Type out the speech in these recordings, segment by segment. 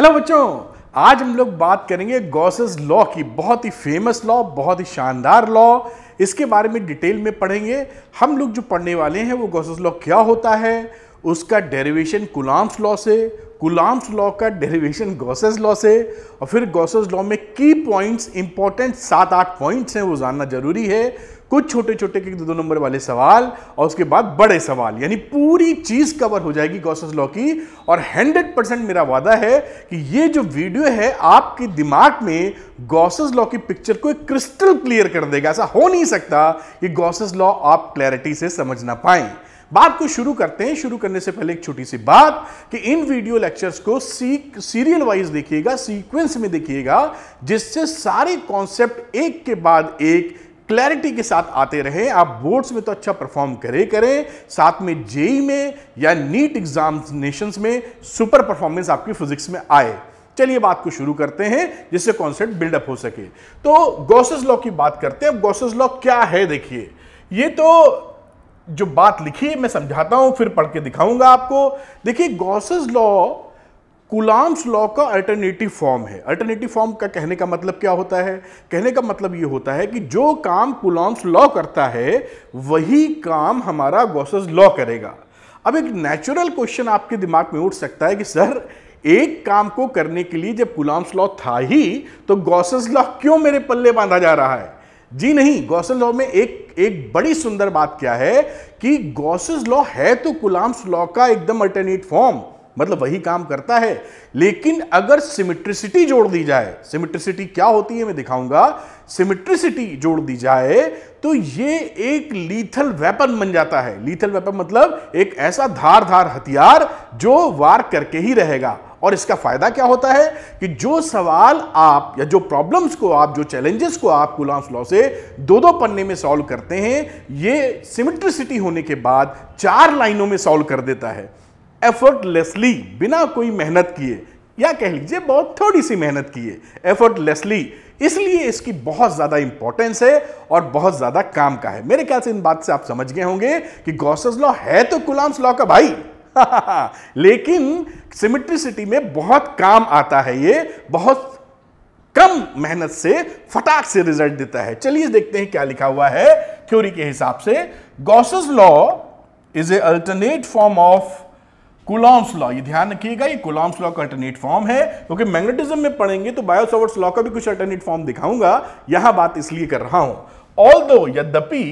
Hello बच्चों आज हम लोग बात करेंगे गॉसेस लॉ की बहुत ही फेमस लॉ बहुत ही शानदार लॉ इसके बारे में डिटेल में पढ़ेंगे हम लोग जो पढ़ने वाले हैं वो गॉसेस लॉ क्या होता है उसका डेरिवेशन कुलाम्स लॉ से कुलाम्स लॉ का डेरिवेशन गॉसेस लॉ से और फिर गॉसेस लॉ में की पॉइंट्स इंपॉर्टेंट सात आठ पॉइंट्स हैं वो जानना जरूरी है कुछ छोटे छोटे के दो नंबर वाले सवाल और उसके बाद बड़े सवाल यानी पूरी चीज़ कवर हो जाएगी गॉसस लॉ की और 100 परसेंट मेरा वादा है कि ये जो वीडियो है आपके दिमाग में गॉसस लॉ की पिक्चर को एक क्रिस्टल क्लियर कर देगा ऐसा हो नहीं सकता कि गॉसस लॉ आप क्लैरिटी से समझ ना पाए बात को शुरू करते हैं शुरू करने से पहले एक छोटी सी बात कि इन वीडियो लेक्चर्स को सी सीरियल वाइज देखिएगा सीक्वेंस में देखिएगा जिससे सारे कॉन्सेप्ट एक के बाद एक क्लैरिटी के साथ आते रहे आप बोर्ड्स में तो अच्छा परफॉर्म करें करें साथ में जेई e में या नीट एग्जामिनेशंस में सुपर परफॉर्मेंस आपकी फिजिक्स में आए चलिए बात को शुरू करते हैं जिससे कॉन्सेप्ट बिल्डअप हो सके तो गॉसेस लॉ की बात करते हैं अब लॉ क्या है देखिए ये तो जो बात लिखी है मैं समझाता हूं फिर पढ़ के दिखाऊंगा आपको देखिए गॉसेस लॉ कुलाम्स लॉ का अल्टरनेटिव फॉर्म है अल्टरनेटिव फॉर्म का कहने का मतलब क्या होता है कहने का मतलब ये होता है कि जो काम कुलाम्स लॉ करता है वही काम हमारा गोसेस लॉ करेगा अब एक नेचुरल क्वेश्चन आपके दिमाग में उठ सकता है कि सर एक काम को करने के लिए जब गुलाम्स लॉ था ही तो गॉसस लॉ क्यों मेरे पल्ले बांधा जा रहा है जी नहीं गॉसस लॉ में एक एक बड़ी सुंदर बात क्या है कि गॉसस लॉ है तो गुलाम्स लॉ का एकदम अल्टरनेट फॉर्म मतलब वही काम करता है लेकिन अगर सिमिट्रिसिटी जोड़ दी जाए सिमिट्रिसिटी क्या होती है मैं दिखाऊंगा सिमिट्रिसिटी जोड़ दी जाए तो ये एक लीथल वेपन बन जाता है लीथल वेपन मतलब एक ऐसा धार धार हथियार जो वार करके ही रहेगा और इसका फायदा क्या होता है कि जो सवाल आप या जो प्रॉब्लम्स को आप जो चैलेंजेस को आप गुलाम लॉ से दो दो पन्ने में सॉल्व करते हैं ये सिमिट्रिसिटी होने के बाद चार लाइनों में सॉल्व कर देता है एफर्टलेसली बिना कोई मेहनत किए या कह लीजिए बहुत थोड़ी सी मेहनत की है एफर्टलेसली इसलिए इसकी बहुत ज़्यादा इंपॉर्टेंस है और बहुत ज़्यादा काम का है मेरे ख्याल से इन बात से आप समझ गए होंगे कि गॉसस लॉ है तो कुलाम्स लॉ का भाई लेकिन सिमिट्रिसिटी में बहुत काम आता है ये बहुत कम मेहनत से फटाक से रिजल्ट देता है चलिए देखते हैं क्या लिखा हुआ है थ्योरी के हिसाब से Gauss's law is a alternate form of Coulomb's law ये ध्यान रखिएगा ये कुलॉम्स लॉ का अल्टरनेट फॉर्म है क्योंकि तो मैग्नेटिज्म में पढ़ेंगे तो बायोसावर्ट्स लॉ का भी कुछ अल्टरनेट फॉर्म दिखाऊंगा यहां बात इसलिए कर रहा हूं ऑल दो यद्यपि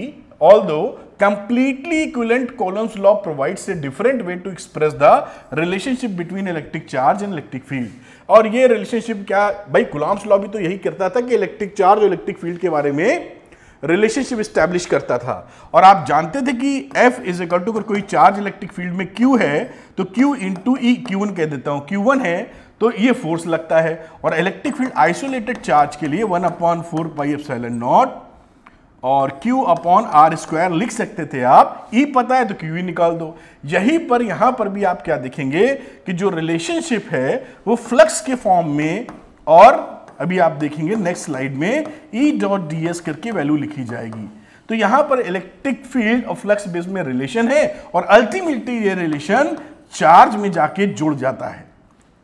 although completely equivalent Coulomb's law provides a different way to express the relationship between electric charge and electric field और ये रिलेशनशिप क्या भाई कुलॉम्स लॉ भी तो यही करता था कि इलेक्ट्रिक चार्ज और इलेक्ट्रिक फील्ड के बारे में रिलेशनशिप इस्टेब्लिश करता था और आप जानते थे कि F इज इक्वल टू अगर कोई चार्ज इलेक्ट्रिक फील्ड में Q है तो Q इंटू ई क्यू कह देता हूँ Q1 है तो ये फोर्स लगता है और इलेक्ट्रिक फील्ड आइसोलेटेड चार्ज के लिए one upon four pi F naught और Q अपॉन आर स्क्वायर लिख सकते थे आप E पता है तो Q ही e निकाल दो यही पर यहां पर भी आप क्या देखेंगे कि जो रिलेशनशिप है वो फ्लक्स के फॉर्म में और अभी आप देखेंगे नेक्स्ट स्लाइड में ई डॉट डी एस करके वैल्यू लिखी जाएगी तो यहां पर इलेक्ट्रिक फील्ड और फ्लक्स बेस में रिलेशन है और अल्टीमेटली ये रिलेशन चार्ज में जाके जुड़ जाता है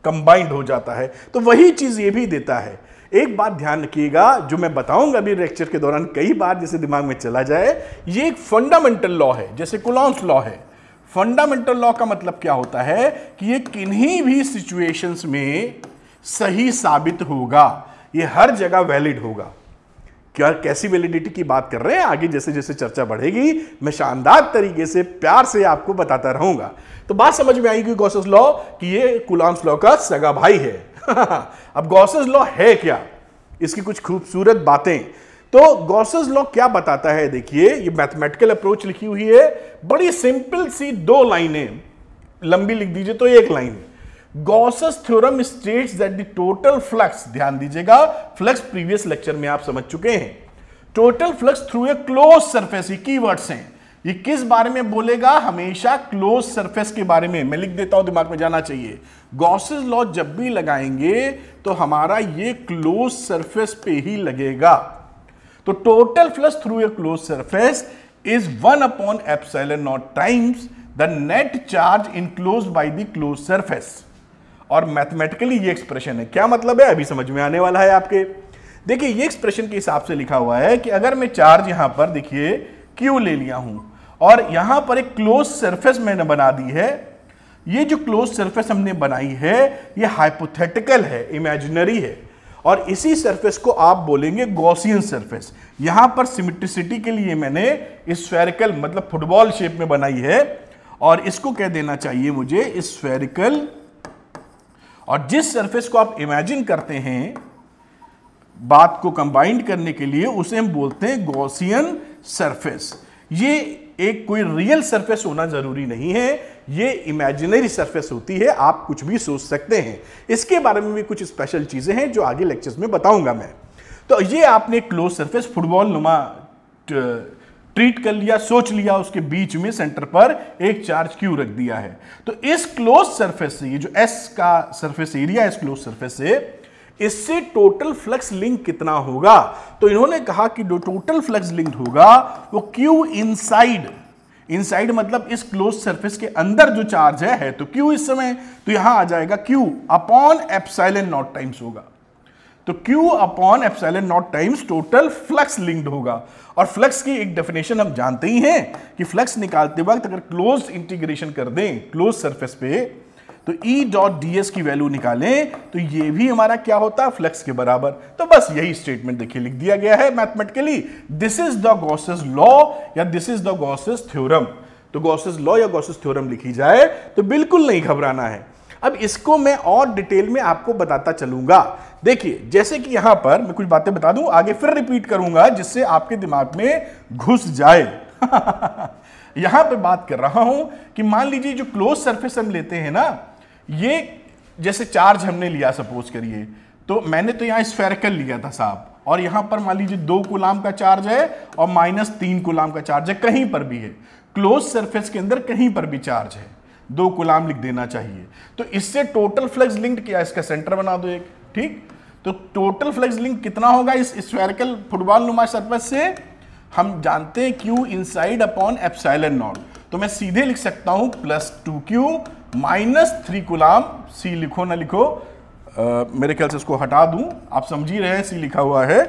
कंबाइंड हो जाता है तो वही चीज ये भी देता है एक बात ध्यान रखिएगा जो मैं बताऊंगा अभी लेक्चर के दौरान कई बार जैसे दिमाग में चला जाए ये एक फंडामेंटल लॉ है जैसे कुलॉन्स लॉ है फंडामेंटल लॉ का मतलब क्या होता है कि ये किन्हीं भी सिचुएशंस में सही साबित होगा ये हर जगह वैलिड होगा क्या कैसी वैलिडिटी की बात कर रहे हैं आगे जैसे जैसे चर्चा बढ़ेगी मैं शानदार तरीके से प्यार से आपको बताता रहूंगा तो बात समझ में आई कि लॉ कि ये कुलाम्स लॉ का सगा भाई है अब गौसेस लॉ है क्या इसकी कुछ खूबसूरत बातें तो गौसेस लॉ क्या बताता है देखिए ये मैथमेटिकल अप्रोच लिखी हुई है बड़ी सिंपल सी दो लाइनें लंबी लिख दीजिए तो एक line Gauss's theorem states that the total flux ध्यान दीजिएगा फ्लक्स प्रीवियस लेक्चर में आप समझ चुके हैं total flux through a close surface ये की वर्ड्स हैं ये किस बारे में बोलेगा हमेशा क्लोज सरफेस के बारे में मैं लिख देता हूं दिमाग में जाना चाहिए गॉसेस लॉ जब भी लगाएंगे तो हमारा ये क्लोज सरफेस पे ही लगेगा तो total flux through a close surface is one upon epsilon naught times the net charge enclose by the close surface और मैथमेटिकली ये एक्सप्रेशन है क्या मतलब है अभी समझ में आने वाला है आपके देखिए ये एक्सप्रेशन के हिसाब से लिखा हुआ है कि अगर मैं चार्ज यहाँ पर देखिए क्यू ले लिया हूँ और यहाँ पर एक क्लोज सरफेस मैंने बना दी है ये जो क्लोज सरफेस हमने बनाई है ये हाइपोथेटिकल है इमेजिनरी है और इसी सरफेस को आप बोलेंगे गॉसियन सरफेस यहां पर सिमिट्रिसिटी के लिए मैंने स्फेरिकल मतलब फुटबॉल शेप में बनाई है और इसको कह देना चाहिए मुझे स्फेरिकल और जिस सरफेस को आप इमेजिन करते हैं बात को कंबाइंड करने के लिए उसे हम बोलते हैं गौसियन सरफेस ये एक कोई रियल सरफेस होना जरूरी नहीं है ये इमेजिनरी सरफेस होती है आप कुछ भी सोच सकते हैं इसके बारे में भी कुछ स्पेशल चीज़ें हैं जो आगे लेक्चर्स में बताऊंगा मैं तो ये आपने क्लोज सरफेस फुटबॉल नुमा ट्रीट कर लिया सोच लिया उसके बीच में सेंटर पर एक चार्ज क्यू रख दिया है तो इस क्लोज सरफेस से ये जो एस का सरफेस एरिया इस क्लोज सरफेस से इससे टोटल फ्लक्स लिंक कितना होगा तो इन्होंने कहा कि जो टोटल फ्लक्स लिंक होगा वो क्यू इनसाइड इनसाइड मतलब इस क्लोज सरफेस के अंदर जो चार्ज है, है तो क्यू इस समय तो यहां आ जाएगा Q upon epsilon naught times होगा तो Q upon epsilon naught times total flux linked होगा और फ्लक्स की एक डेफिनेशन हम जानते ही हैं कि फ्लक्स निकालते वक्त अगर क्लोज इंटीग्रेशन कर दें क्लोज सरफेस पे तो E डॉट डी की वैल्यू निकालें तो ये भी हमारा क्या होता है फ्लक्स के बराबर तो बस यही स्टेटमेंट देखिए लिख दिया गया है mathematically this is the Gauss's law या this is the Gauss's theorem तो गॉसेस लॉ या गॉसेस थ्योरम लिखी जाए तो बिल्कुल नहीं घबराना है अब इसको मैं और डिटेल में आपको बताता चलूंगा देखिए जैसे कि यहां पर मैं कुछ बातें बता दूं आगे फिर रिपीट करूंगा जिससे आपके दिमाग में घुस जाए यहां पे बात कर रहा हूं कि मान लीजिए जो क्लोज सरफेस हम लेते हैं ना ये जैसे चार्ज हमने लिया सपोज करिए तो मैंने तो यहां स्फेरिकल लिया था साहब और यहां पर मान लीजिए दो गुलाम का चार्ज है और माइनस तीन गुलाम का चार्ज है कहीं पर भी है क्लोज सरफेस के अंदर कहीं पर भी चार्ज है दो गुलाम लिख देना चाहिए तो इससे टोटल फ्लक्स लिंक्ड किया इसका सेंटर बना दो एक ठीक तो टोटल फ्लेक्स लिंक कितना होगा इस स्क्वायरिकल फुटबॉल नुमा सरफेस से हम जानते हैं Q inside upon epsilon naught तो मैं सीधे लिख सकता हूं plus two Q minus three coulomb C लिखो ना लिखो आ, मेरे ख्याल से उसको हटा दूं आप समझ ही रहे हैं सी लिखा हुआ है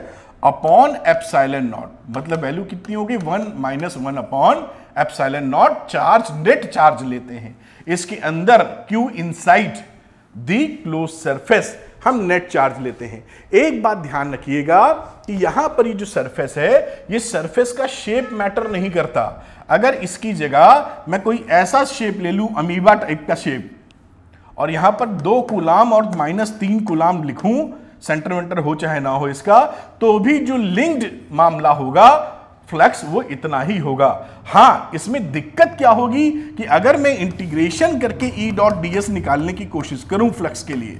अपॉन एपसाइल नॉट मतलब वैल्यू कितनी होगी one minus one upon epsilon naught charge net charge लेते हैं इसके अंदर Q inside the close surface हम नेट चार्ज लेते हैं एक बात ध्यान रखिएगा कि यहां पर ये जो सरफेस है ये सरफेस का शेप मैटर नहीं करता अगर इसकी जगह मैं कोई ऐसा शेप ले लू अमीबा टाइप का शेप और यहां पर दो कुलाम और माइनस तीन कुलाम लिखूं सेंटर वेंटर हो चाहे ना हो इसका तो भी जो लिंक्ड मामला होगा फ्लक्स वो इतना ही होगा हाँ इसमें दिक्कत क्या होगी कि अगर मैं इंटीग्रेशन करके ई डॉट डी निकालने की कोशिश करूं फ्लक्स के लिए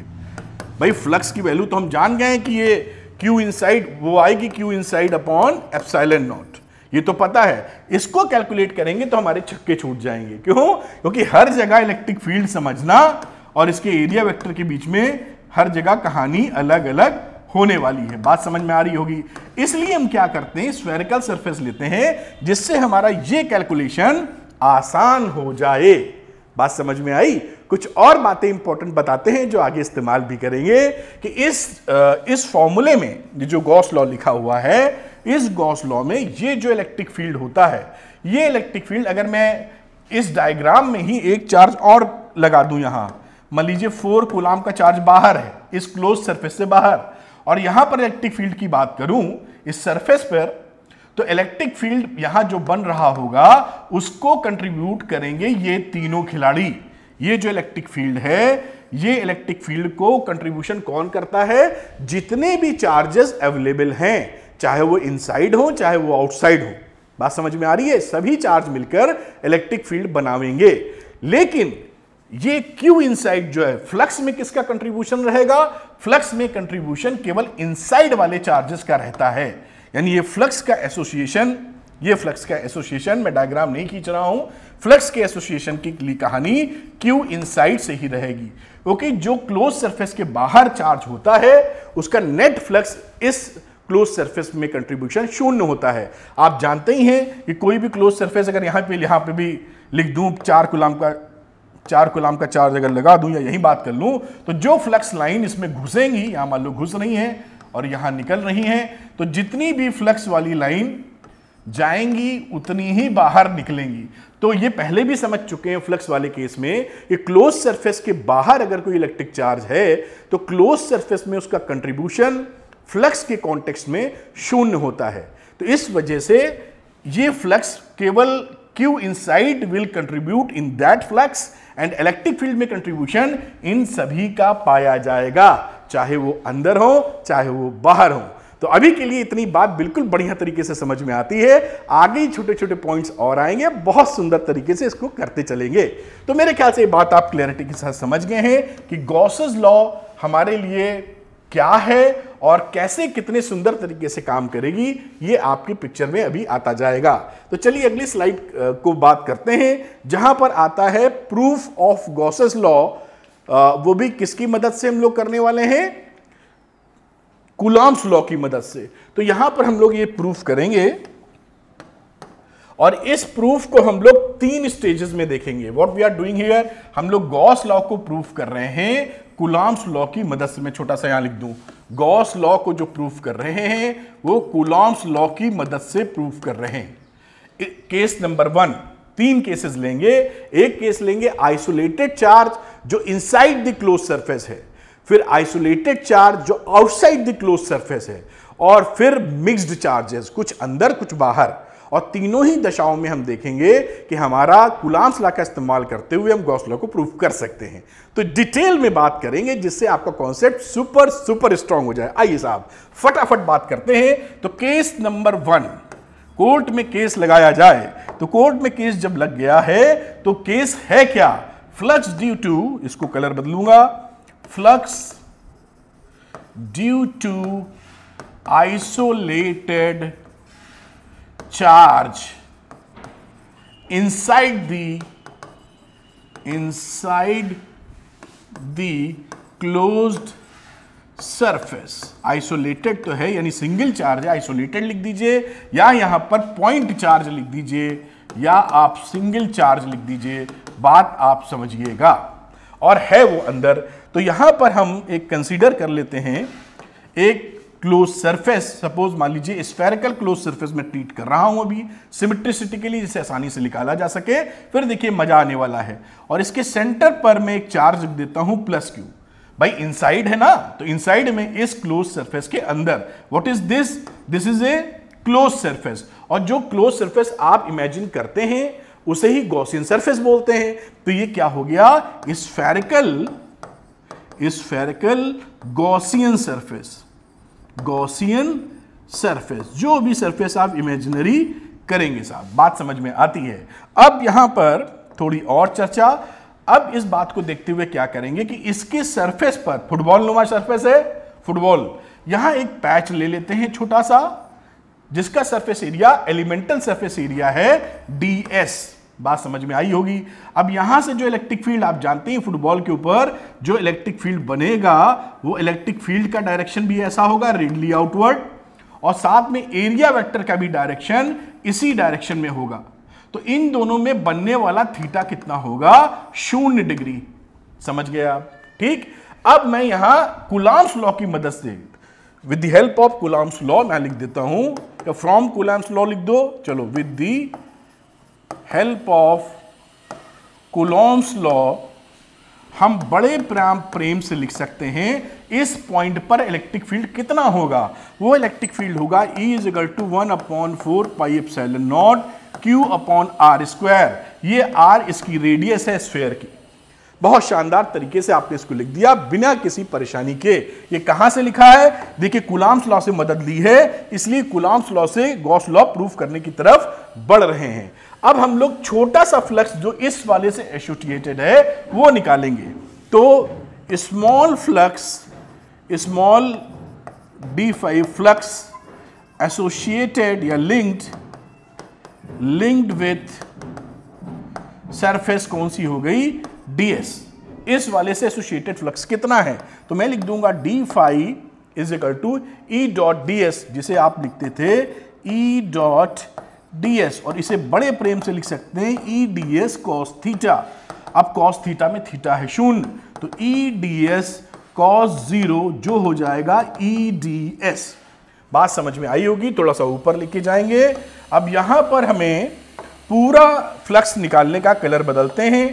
भाई फ्लक्स की वैल्यू तो हम जान गए हैं कि ये क्यू इनसाइड वो आएगी Q inside upon epsilon not ये तो पता है इसको कैलकुलेट करेंगे तो हमारे छक्के छूट जाएंगे क्यों क्योंकि हर जगह इलेक्ट्रिक फील्ड समझना और इसके एरिया वेक्टर के बीच में हर जगह कहानी अलग अलग होने वाली है बात समझ में आ रही होगी इसलिए हम क्या करते हैं स्वेरिकल सरफेस लेते हैं जिससे हमारा ये कैलकुलेशन आसान हो जाए बात समझ में आई कुछ और बातें इंपॉर्टेंट बताते हैं जो आगे इस्तेमाल भी करेंगे कि इस इस फॉर्मूले में जो गॉस लॉ लिखा हुआ है इस गॉस लॉ में ये जो इलेक्ट्रिक फील्ड होता है ये इलेक्ट्रिक फील्ड अगर मैं इस डायग्राम में ही एक चार्ज और लगा दूं यहाँ मान लीजिए फोर गुलाम का चार्ज बाहर है इस क्लोज सरफेस से बाहर और यहाँ पर इलेक्ट्रिक फील्ड की बात करूँ इस सरफेस पर तो इलेक्ट्रिक फील्ड यहां जो बन रहा होगा उसको कंट्रीब्यूट करेंगे ये तीनों खिलाड़ी ये जो इलेक्ट्रिक फील्ड है ये इलेक्ट्रिक फील्ड को कंट्रीब्यूशन कौन करता है जितने भी चार्जेस अवेलेबल हैं चाहे वो इनसाइड हो चाहे वो आउटसाइड हो बात समझ में आ रही है सभी चार्ज मिलकर इलेक्ट्रिक फील्ड बनावेंगे लेकिन ये क्यू इनसाइड जो है फ्लक्स में किसका कंट्रीब्यूशन रहेगा फ्लक्स में कंट्रीब्यूशन केवल इनसाइड वाले चार्जेस का रहता है यानी ये फ्लक्स का एसोसिएशन ये फ्लक्स का एसोसिएशन मैं डायग्राम नहीं खींच रहा हूं फ्लक्स के एसोसिएशन की कहानी क्यू इन से ही रहेगी ओके जो क्लोज सरफेस के बाहर चार्ज होता है उसका नेट फ्लक्स इस क्लोज सरफेस में कंट्रीब्यूशन शून्य होता है आप जानते ही हैं कि कोई भी क्लोज सरफेस अगर यहां पे यहां पे भी लिख दू चार गुलाम का चार गुलाम का चार्ज अगर लगा दूं या यही बात कर लू तो जो फ्लक्स लाइन इसमें घुसेंगी यहां मान लो घुस रही हैं और यहां निकल रही हैं तो जितनी भी फ्लक्स वाली लाइन जाएंगी उतनी ही बाहर निकलेंगी तो ये पहले भी समझ चुके हैं फ्लक्स वाले केस में कि क्लोज सरफेस के बाहर अगर कोई इलेक्ट्रिक चार्ज है तो क्लोज सरफेस में उसका कंट्रीब्यूशन फ्लक्स के कॉन्टेक्स्ट में शून्य होता है तो इस वजह से ये फ्लक्स केवल inside will contribute in that flux and electric field में कंट्रीब्यूशन इन सभी का पाया जाएगा चाहे वो अंदर हो चाहे वो बाहर हो तो अभी के लिए इतनी बात बिल्कुल बढ़िया तरीके से समझ में आती है आगे ही छोटे छोटे पॉइंट्स और आएंगे बहुत सुंदर तरीके से इसको करते चलेंगे तो मेरे ख्याल से ये बात आप क्लैरिटी के साथ समझ गए हैं कि गॉसज लॉ हमारे लिए क्या है और कैसे कितने सुंदर तरीके से काम करेगी ये आपके पिक्चर में अभी आता जाएगा तो चलिए अगली स्लाइड को बात करते हैं जहां पर आता है प्रूफ ऑफ गॉसस लॉ वो भी किसकी मदद से हम लोग करने वाले हैं कुलाम्स लॉ की मदद से तो यहां पर हम लोग ये प्रूफ करेंगे और इस प्रूफ को हम लोग तीन स्टेजेस में देखेंगे what we are doing here हम लोग गॉस लॉ को प्रूफ कर रहे हैं कुलाम्स लॉ की मदद से मैं छोटा सा यहां लिख दूं गॉस लॉ को जो प्रूफ कर रहे हैं वो कुलाम्स लॉ की मदद से प्रूफ कर रहे हैं केस नंबर वन तीन केसेस लेंगे एक केस लेंगे आइसोलेटेड चार्ज जो इनसाइड द क्लोज सरफेस है फिर आइसोलेटेड चार्ज जो आउटसाइड द क्लोज सरफेस है और फिर मिक्स्ड चार्जेस कुछ अंदर कुछ बाहर और तीनों ही दशाओं में हम देखेंगे कि हमारा कुलांस ला का इस्तेमाल करते हुए हम गौसला को प्रूव कर सकते हैं तो डिटेल में बात करेंगे जिससे आपका कॉन्सेप्ट सुपर सुपर स्ट्रांग हो जाए आइए साहब फटाफट बात करते हैं तो केस नंबर वन कोर्ट में केस लगाया जाए तो कोर्ट में केस जब लग गया है तो केस है क्या फ्लक्स ड्यू टू इसको कलर बदलूंगा flux due to isolated charge inside the inside the closed surface isolated तो है यानी सिंगल चार्ज है आइसोलेटेड लिख दीजिए या यहां पर पॉइंट चार्ज लिख दीजिए या आप सिंगल चार्ज लिख दीजिए बात आप समझिएगा और है वो अंदर तो यहां पर हम एक कंसीडर कर लेते हैं एक क्लोज सरफेस सपोज मान लीजिए स्फेरिकल क्लोज सरफेस में ट्रीट कर रहा हूं अभी सिमिट्रिसिटी के लिए जिसे आसानी से निकाला जा सके फिर देखिए मजा आने वाला है और इसके सेंटर पर मैं एक चार्ज देता हूं प्लस क्यू भाई इनसाइड है ना तो इनसाइड में इस क्लोज सरफेस के अंदर what is this this is a close surface और जो क्लोज सरफेस आप इमेजिन करते हैं उसे ही गौसियन सरफेस बोलते हैं तो ये क्या हो गया spherical spherical Gaussian surface Gaussian surface जो भी सरफेस आप इमेजिनरी करेंगे साहब बात समझ में आती है अब यहां पर थोड़ी और चर्चा अब इस बात को देखते हुए क्या करेंगे कि इसके सरफेस पर फुटबॉल नुमा सरफेस है फुटबॉल यहां एक पैच ले लेते हैं छोटा सा जिसका surface area elemental surface area है डी एस बात समझ में आई होगी अब यहां से जो इलेक्ट्रिक फील्ड आप जानते हैं फुटबॉल के ऊपर जो इलेक्ट्रिक फील्ड बनेगा वो इलेक्ट्रिक फील्ड का डायरेक्शन भी ऐसा होगा रेडली आउटवर्ड और साथ में एरिया वेक्टर का भी डायरेक्शन इसी डायरेक्शन में होगा तो इन दोनों में बनने वाला थीटा कितना होगा शून्य डिग्री समझ गया ठीक अब मैं यहां कुलाम्स लॉ की मदद से with the help of Coulomb's law मैं लिख देता हूं फ्रॉम तो कुलाम्स लॉ लिख दो चलो with the help of Coulomb's law हम बड़े प्राम प्रेम से लिख सकते हैं इस पॉइंट पर इलेक्ट्रिक फील्ड कितना होगा वो इलेक्ट्रिक फील्ड होगा E is equal to one upon four pi epsilon naught Q upon are square ये R इसकी रेडियस है स्फेयर की बहुत शानदार तरीके से आपने इसको लिख दिया बिना किसी परेशानी के ये कहां से लिखा है देखिए कुलाम्स लॉ से मदद ली है इसलिए कुलाम्स लॉ से गॉस लॉ प्रूफ करने की तरफ बढ़ रहे हैं अब हम लोग छोटा सा फ्लक्स जो इस वाले से एसोसिएटेड है वो निकालेंगे तो small flux small D phi flux associated या लिंक्ड लिंक्ड विथ सरफेस कौन सी हो गई डीएस इस वाले से एसोसिएटेड फ्लक्स कितना है तो मैं लिख दूंगा D phi is equal to E dot D S जिसे आप लिखते थे ई e डॉट डीएस और इसे बड़े प्रेम से लिख सकते हैं E D S cos theta अब कॉस थीटा में थीटा है शून्य तो E D S cos zero जो हो जाएगा ई डी एस बात समझ में आई होगी थोड़ा सा ऊपर लेके जाएंगे अब यहां पर हमें पूरा फ्लक्स निकालने का कलर बदलते हैं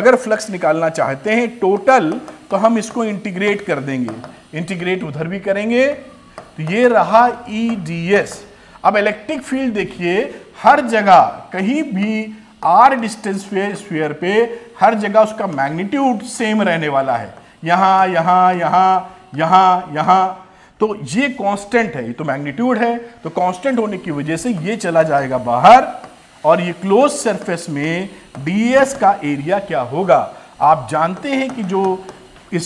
अगर फ्लक्स निकालना चाहते हैं टोटल तो हम इसको इंटीग्रेट कर देंगे इंटीग्रेट उधर भी करेंगे तो ये रहा ई डी एस अब इलेक्ट्रिक फील्ड देखिए हर जगह कहीं भी आर डिस्टेंस पे स्फीयर पे हर जगह उसका मैग्नीट्यूड सेम रहने वाला है यहाँ यहाँ यहाँ यहाँ यहाँ तो ये कांस्टेंट है ये तो मैग्नीट्यूड है तो कांस्टेंट होने की वजह से ये चला जाएगा बाहर और ये क्लोज सरफेस में डीएस का एरिया क्या होगा आप जानते हैं कि जो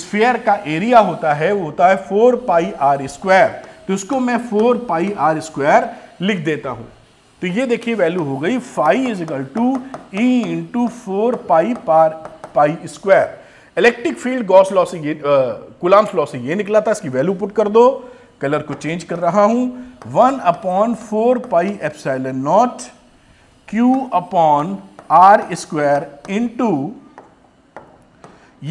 स्फेयर का एरिया होता है वो होता है फोर पाई आर स्क्वायर तो इसको मैं फोर पाई आर स्क्वायर लिख देता हूँ तो ये देखिए वैल्यू हो गई phi is equal to E into four pi पार pi square electric field Gauss law से ये कुलाम्स लॉ से ये निकला था इसकी वैल्यू पुट कर दो कलर को चेंज कर रहा हूं one upon four pi epsilon not Q upon are square into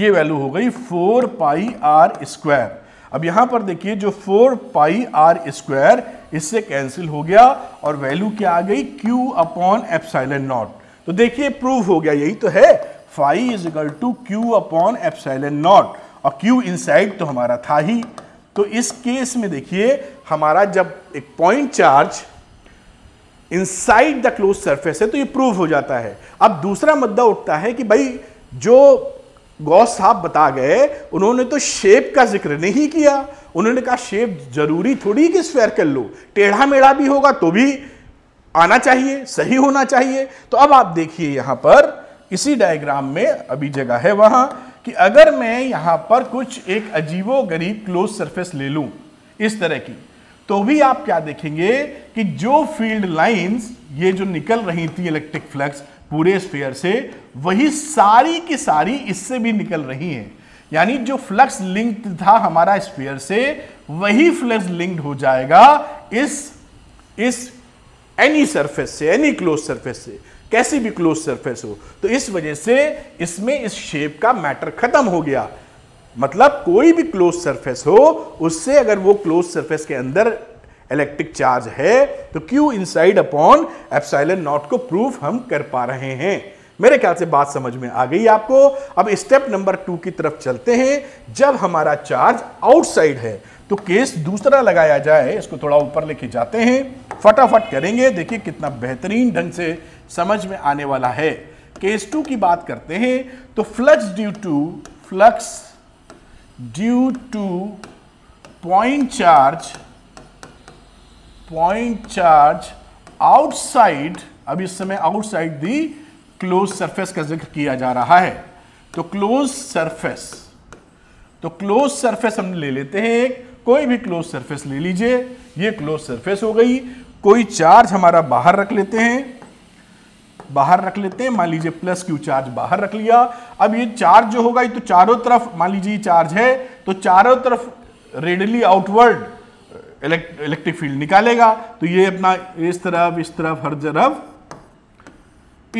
ये वैल्यू हो गई फोर पाई आर स्क्वायर अब यहां पर देखिए जो फोर पाई आर स्क्वायर इससे कैंसिल हो गया और वैल्यू क्या आ गई Q अपॉन एप्साइलन नॉट तो देखिए प्रूव हो गया यही तो है phi is equal to Q upon epsilon naught और Q इनसाइड तो हमारा था ही तो इस केस में देखिए हमारा जब एक point charge inside the close surface है तो ये प्रूव हो जाता है अब दूसरा मुद्दा उठता है कि भाई जो गौस साहब बता गए उन्होंने तो शेप का जिक्र नहीं किया उन्होंने कहा शेप जरूरी थोड़ी कि स्वेयर कर लो टेढ़ा मेढ़ा भी होगा तो भी आना चाहिए सही होना चाहिए तो अब आप देखिए यहां पर इसी डायग्राम में अभी जगह है वहां कि अगर मैं यहां पर कुछ एक अजीबो गरीब क्लोज सरफेस ले लूं इस तरह की तो भी आप क्या देखेंगे कि जो फील्ड लाइंस ये जो निकल रही थी इलेक्ट्रिक फ्लक्स पूरे स्फेयर से वही सारी की सारी इससे भी निकल रही हैं यानी जो फ्लक्स लिंक्ड था हमारा स्फीयर से वही फ्लक्स लिंक्ड हो जाएगा इस इस एनी सरफेस से एनी क्लोज सरफेस से कैसी भी क्लोज सरफेस हो तो इस वजह से इसमें इस शेप का मैटर खत्म हो गया मतलब कोई भी क्लोज सरफेस हो उससे अगर वो क्लोज सरफेस के अंदर इलेक्ट्रिक चार्ज है तो Q inside upon epsilon naught को प्रूफ हम कर पा रहे हैं मेरे ख्याल से बात समझ में आ गई आपको अब स्टेप नंबर टू की तरफ चलते हैं जब हमारा चार्ज आउटसाइड है तो केस दूसरा लगाया जाए इसको थोड़ा ऊपर लेके जाते हैं फटाफट करेंगे देखिए कितना बेहतरीन ढंग से समझ में आने वाला है केस टू की बात करते हैं तो flux due to flux due to point charge point charge outside अब इस समय आउटसाइड दी क्लोज सरफेस का जिक्र किया जा रहा है तो क्लोज सरफेस तो क्लोज सरफेस हम ले लेते हैं एक कोई भी क्लोज सरफेस ले लीजिए ये क्लोज सरफेस हो गई कोई चार्ज हमारा बाहर रख लेते हैं बाहर रख लेते हैं मान लीजिए प्लस क्यू चार्ज बाहर रख लिया अब ये चार्ज जो होगा ये तो चारों तरफ मान लीजिए चार्ज है तो चारों तरफ रेडली आउटवर्ड इलेक्ट्रिक फील्ड निकालेगा तो ये अपना इस तरफ इस तरफ हर जरफ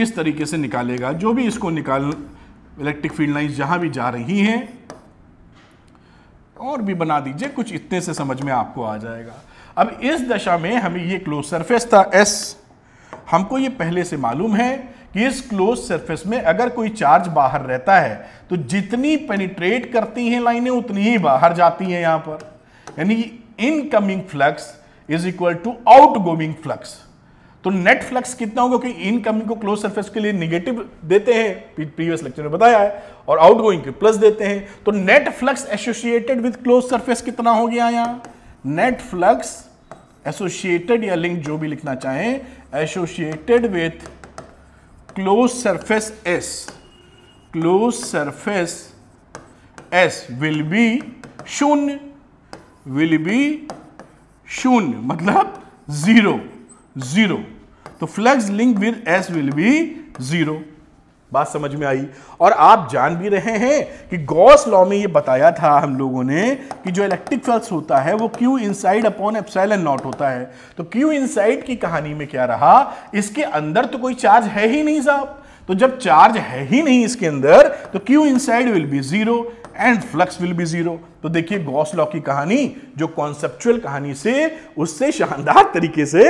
इस तरीके से निकालेगा जो भी इसको निकाल इलेक्ट्रिक फील्ड लाइन जहां भी जा रही हैं और भी बना दीजिए कुछ इतने से समझ में आपको आ जाएगा अब इस दशा में हमें ये क्लोज सरफेस था एस हमको ये पहले से मालूम है कि इस क्लोज सरफेस में अगर कोई चार्ज बाहर रहता है तो जितनी पेनिट्रेट करती हैं लाइनें उतनी ही बाहर जाती हैं यहां पर यानी incoming flux is equal to outgoing flux तो नेट फ्लक्स कितना होगा क्योंकि इनकमिंग को क्लोज सरफेस के लिए निगेटिव देते हैं प्रीवियस लेक्चर में बताया है और आउट गोइंग प्लस देते हैं तो net flux associated with close surface कितना हो गया यहाँ नेट फ्लक्स एसोसिएटेड या लिंक जो भी लिखना चाहे associated with close surface S close surface S will be शून्य विल बी शून्य मतलब जीरो जीरो तो flux link with S will be zero बात समझ में आई और आप जान भी रहे हैं कि गॉस लॉ में ये बताया था हम लोगों ने कि जो इलेक्ट्रिक फ्लक्स होता है वो Q inside upon epsilon naught होता है तो क्यू इनसाइड की कहानी में क्या रहा इसके अंदर तो कोई चार्ज है ही नहीं साहब तो जब चार्ज है ही नहीं इसके अंदर तो Q inside will be zero and flux will be zero तो देखिए गॉस लॉ की कहानी जो कॉन्सेप्चुअल कहानी से उससे शानदार तरीके से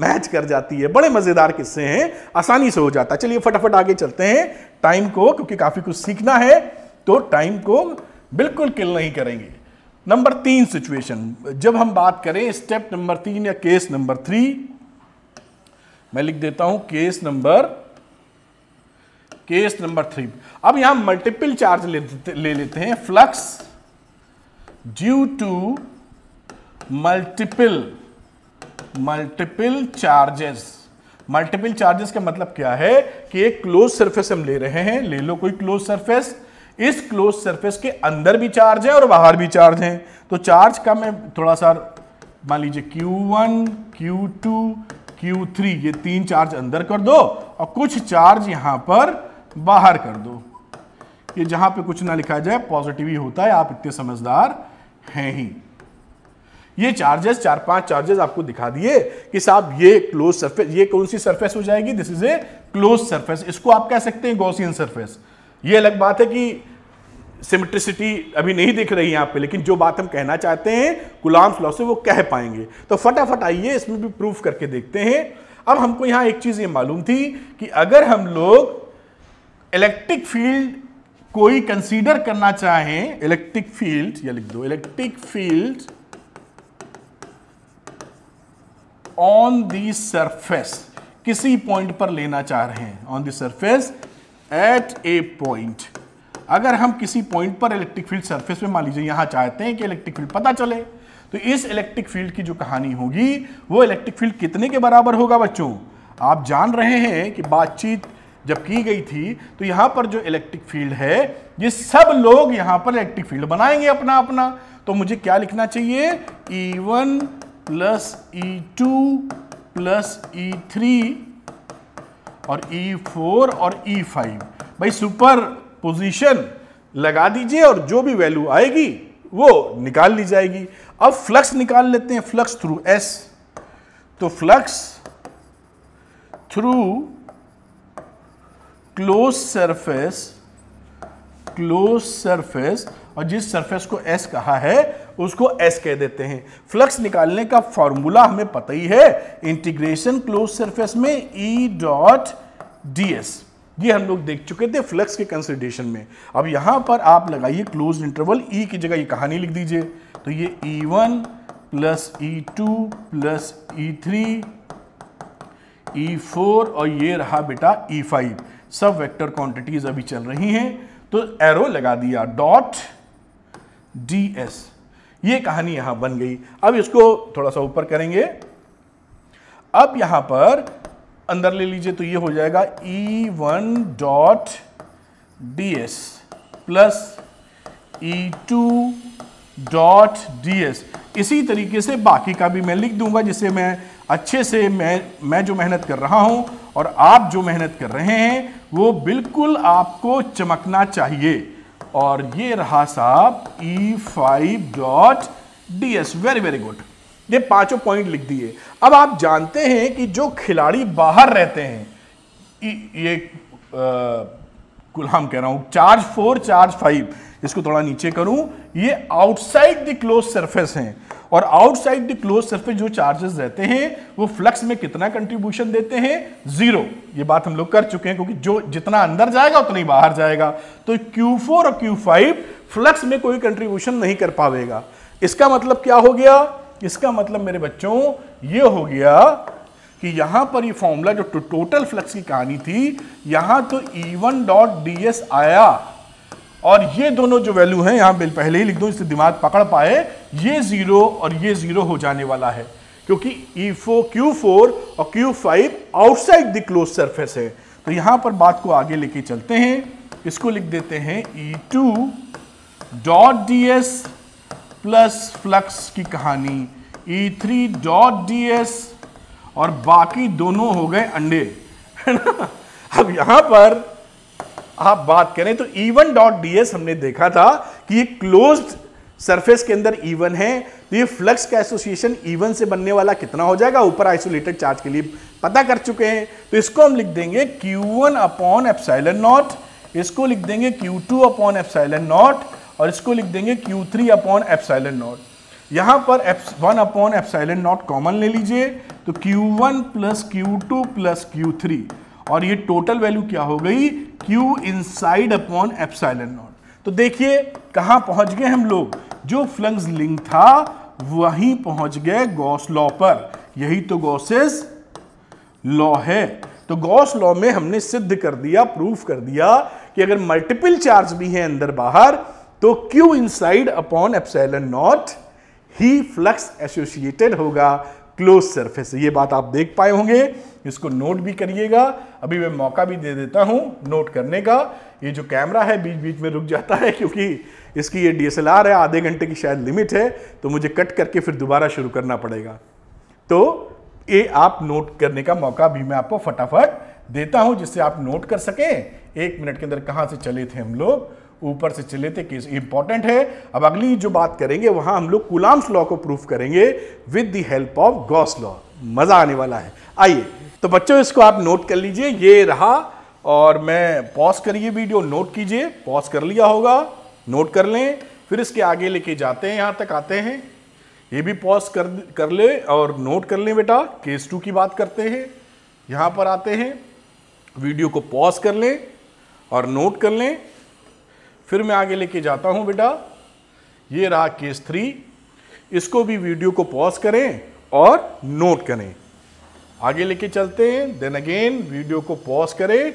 मैच कर जाती है बड़े मजेदार किस्से हैं आसानी से हो जाता है चलिए फटाफट आगे चलते हैं टाइम को क्योंकि काफी कुछ सीखना है तो टाइम को बिल्कुल किल नहीं करेंगे नंबर तीन सिचुएशन जब हम बात करें स्टेप नंबर तीन या केस नंबर थ्री मैं लिख देता हूं case number case number three अब यहां मल्टीपल चार्ज ले, ले लेते हैं flux due to multiple multiple charges multiple charges का मतलब क्या है कि एक क्लोज सरफेस हम ले रहे हैं ले लो कोई क्लोज सरफेस इस क्लोज सरफेस के अंदर भी चार्ज है और बाहर भी चार्ज है तो चार्ज का मैं थोड़ा सा मान लीजिए Q1, Q2, Q3 ये तीन चार्ज अंदर कर दो और कुछ चार्ज यहां पर बाहर कर दो ये जहां पे कुछ ना लिखा जाए पॉजिटिव ही होता है आप इतने समझदार हैं ही ये चार्जेस चार पांच चार्जेस आपको दिखा दिए कि साहब ये क्लोज सरफेस ये कौन सी सरफेस हो जाएगी this is a close surface इसको आप कह सकते हैं गौसियन सरफेस ये अलग बात है कि सिमेट्रिसिटी अभी नहीं दिख रही है यहाँ पे लेकिन जो बात हम कहना चाहते हैं गुलाम फ्लॉ से वो कह पाएंगे तो फटाफट आइए इसमें भी प्रूफ करके देखते हैं अब हमको यहां एक चीज़ ये मालूम थी कि अगर हम लोग इलेक्ट्रिक फील्ड कोई कंसीडर करना चाहे इलेक्ट्रिक फील्ड या लिख दो electric field on the surface किसी पॉइंट पर लेना चाह रहे हैं on the surface at a point अगर हम किसी पॉइंट पर इलेक्ट्रिक फील्ड सरफेस में मान लीजिए यहां चाहते हैं कि इलेक्ट्रिक फील्ड पता चले तो इस इलेक्ट्रिक फील्ड की जो कहानी होगी वो इलेक्ट्रिक फील्ड कितने के बराबर होगा बच्चों आप जान रहे हैं कि बातचीत जब की गई थी तो यहां पर जो इलेक्ट्रिक फील्ड है ये सब लोग यहां पर इलेक्ट्रिक फील्ड बनाएंगे अपना अपना तो मुझे क्या लिखना चाहिए E one plus E two plus E three और ई e फोर और ई e फाइव भाई सुपर पोजिशन लगा दीजिए और जो भी वैल्यू आएगी वो निकाल ली जाएगी अब फ्लक्स निकाल लेते हैं फ्लक्स थ्रू एस तो flux through close surface close surface और जिस सरफेस को S कहा है उसको S कह देते हैं फ्लक्स निकालने का फॉर्मूला हमें पता ही है इंटीग्रेशन क्लोज सरफेस में E डॉट डी ये हम लोग देख चुके थे फ्लक्स के कंसिडरेशन में अब यहां पर आप लगाइए क्लोज इंटरवल E की जगह ये कहानी लिख दीजिए तो ये E1 one plus E two plus E three E four और ये रहा बेटा ई e फाइव सब वेक्टर क्वांटिटीज अभी चल रही हैं तो एरो लगा दिया डॉट डी एस ये कहानी यहां बन गई अब इसको थोड़ा सा ऊपर करेंगे अब यहां पर अंदर ले लीजिए तो ये हो जाएगा E one dot D S plus E two dot D S इसी तरीके से बाकी का भी मैं लिख दूंगा जिससे मैं अच्छे से मैं मैं जो मेहनत कर रहा हूं और आप जो मेहनत कर रहे हैं वो बिल्कुल आपको चमकना चाहिए और ये रहा साहब E five dot D S very very good ये पांचों पॉइंट लिख दिए अब आप जानते हैं कि जो खिलाड़ी बाहर रहते हैं ये हम कह रहा हूं चार्ज फोर चार्ज फाइव इसको थोड़ा नीचे करूं ये आउटसाइड द क्लोज सरफेस हैं और आउटसाइड द क्लोज सरफेस जो चार्जेस रहते हैं वो फ्लक्स में कितना कंट्रीब्यूशन देते हैं जीरो ये बात हम लोग कर चुके हैं क्योंकि जो जितना अंदर जाएगा उतना ही बाहर जाएगा तो Q4 और Q5 फ्लक्स में कोई कंट्रीब्यूशन नहीं कर पाएगा इसका मतलब क्या हो गया इसका मतलब मेरे बच्चों ये हो गया कि यहां पर ये फॉर्मूला जो टोटल फ्लक्स की कहानी थी यहां तो E1 डॉट डी आया और ये दोनों जो वैल्यू हैं यहाँ पहले ही लिख दो इससे दिमाग पकड़ पाए ये ज़ीरो और ये ज़ीरो हो जाने वाला है क्योंकि ई क्यू फोर और Q five outside the close surface है तो यहां पर बात को आगे लेके चलते हैं इसको लिख देते हैं E two dot D S plus flux की कहानी E three dot D S और बाकी दोनों हो गए अंडे है ना अब यहां पर आप बात करें तो इवन डॉट डीएस हमने देखा था कि ये क्लोज्ड सरफेस के अंदर इवन e है तो ये फ्लक्स का एसोसिएशन इवन e से बनने वाला कितना हो जाएगा ऊपर आइसोलेटेड चार्ज के लिए पता कर चुके हैं तो इसको हम लिख देंगे Q one upon epsilon naught इसको लिख देंगे Q two upon epsilon naught और इसको लिख देंगे Q three upon epsilon naught यहाँ पर eps one upon epsilon naught common ले लीजिए तो Q1 one plus Q two plus Q three और ये टोटल वैल्यू क्या हो गई Q inside upon epsilon not तो देखिए कहाँ पहुंच गए हम लोग जो फ्लंग्स लिंक था वहीं पहुंच गए गॉस लॉ पर यही तो गॉसेस लॉ है तो गॉस लॉ में हमने सिद्ध कर दिया प्रूफ कर दिया कि अगर मल्टीपल चार्ज भी हैं अंदर बाहर तो Q inside upon epsilon naught ही फ्लक्स एसोसिएटेड होगा क्लोज सरफेस ये बात आप देख पाए होंगे इसको नोट भी करिएगा अभी मैं मौका भी दे देता हूँ नोट करने का ये जो कैमरा है बीच बीच में रुक जाता है क्योंकि इसकी ये डीएसएलआर है आधे घंटे की शायद लिमिट है तो मुझे कट करके फिर दोबारा शुरू करना पड़ेगा तो ये आप नोट करने का मौका भी मैं आपको फटाफट देता हूँ जिससे आप नोट कर सकें एक मिनट के अंदर कहाँ से चले थे हम लोग ऊपर से चले थे केस इंपॉर्टेंट है अब अगली जो बात करेंगे वहां हम लोग कुलाम्स लॉ को प्रूफ करेंगे with the help of Gauss law मजा आने वाला है आइए तो बच्चों इसको आप नोट कर लीजिए ये रहा और मैं पॉज करिए वीडियो नोट कीजिए पॉज कर लिया होगा नोट कर लें फिर इसके आगे लेके जाते हैं यहाँ तक आते हैं ये भी पॉज कर कर ले और नोट कर लें बेटा केस टू की बात करते हैं यहाँ पर आते हैं वीडियो को पॉज कर लें और नोट कर लें फिर मैं आगे लेके जाता हूँ बेटा ये रहा केस थ्री इसको भी वीडियो को पॉज करें और नोट करें आगे लेके चलते हैं देन अगेन वीडियो को पॉज करें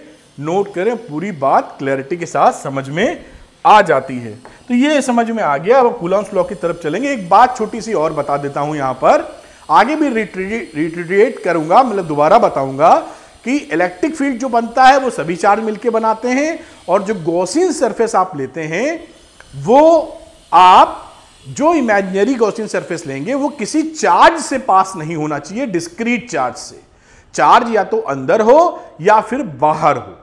नोट करें पूरी बात क्लैरिटी के साथ समझ में आ जाती है तो ये समझ में आ गया अब कूलांस लॉ की तरफ चलेंगे एक बात छोटी सी और बता देता हूं यहां पर आगे भी रिट्रीट करूंगा मतलब दोबारा बताऊंगा कि इलेक्ट्रिक फील्ड जो बनता है वो सभी चार्ज मिलके बनाते हैं और जो गोसिन सरफेस आप लेते हैं वो आप जो इमेजिनरी गोसिन सरफेस लेंगे वो किसी चार्ज से पास नहीं होना चाहिए डिस्क्रीट चार्ज से चार्ज या तो अंदर हो या फिर बाहर हो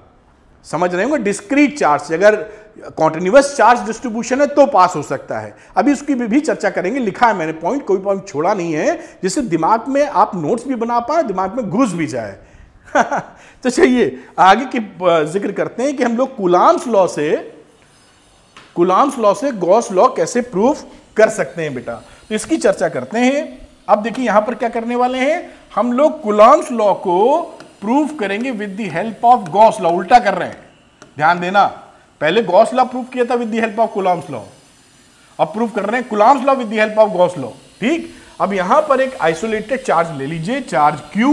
समझ रहे होंगे डिस्क्रीट चार्ज अगर कॉन्टिन्यूस चार्ज डिस्ट्रीब्यूशन है तो पास हो सकता है अभी उसकी भी, भी चर्चा करेंगे लिखा है मैंने पॉइंट कोई पॉइंट छोड़ा नहीं है जिससे दिमाग में आप नोट्स भी बना पाए दिमाग में घुस भी जाए तो चलिए आगे की जिक्र करते हैं कि हम लोग कुलाम्स लॉ से कुलाम्स लॉ से गॉस लॉ कैसे प्रूफ कर सकते हैं बेटा तो इसकी चर्चा करते हैं अब देखिए यहां पर क्या करने वाले हैं हम लोग कुलाम्स लॉ को प्रूफ करेंगे with the help of Gauss law उल्टा कर रहे हैं ध्यान देना पहले गॉस लॉ प्रूफ किया था with the help of Coulomb's law अब प्रूफ कर रहे हैं Coulomb's law with the help of Gauss law ठीक अब यहां पर एक आइसोलेटेड चार्ज ले लीजिए चार्ज क्यू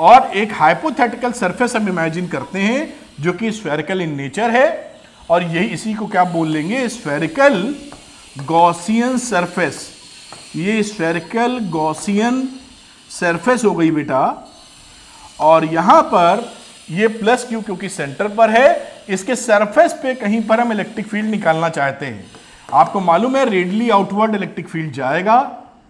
और एक हाइपोथेटिकल सरफेस हम इमेजिन करते हैं जो कि स्फेरिकल इन नेचर है और यही इसी को क्या बोल लेंगे स्फेरिकल गॉसियन सरफेस ये स्फेरिकल गॉसियन सरफेस हो गई बेटा और यहां पर ये प्लस क्यू क्योंकि सेंटर पर है इसके सरफेस पे कहीं पर हम इलेक्ट्रिक फील्ड निकालना चाहते हैं आपको मालूम है रेडली आउटवर्ड इलेक्ट्रिक फील्ड जाएगा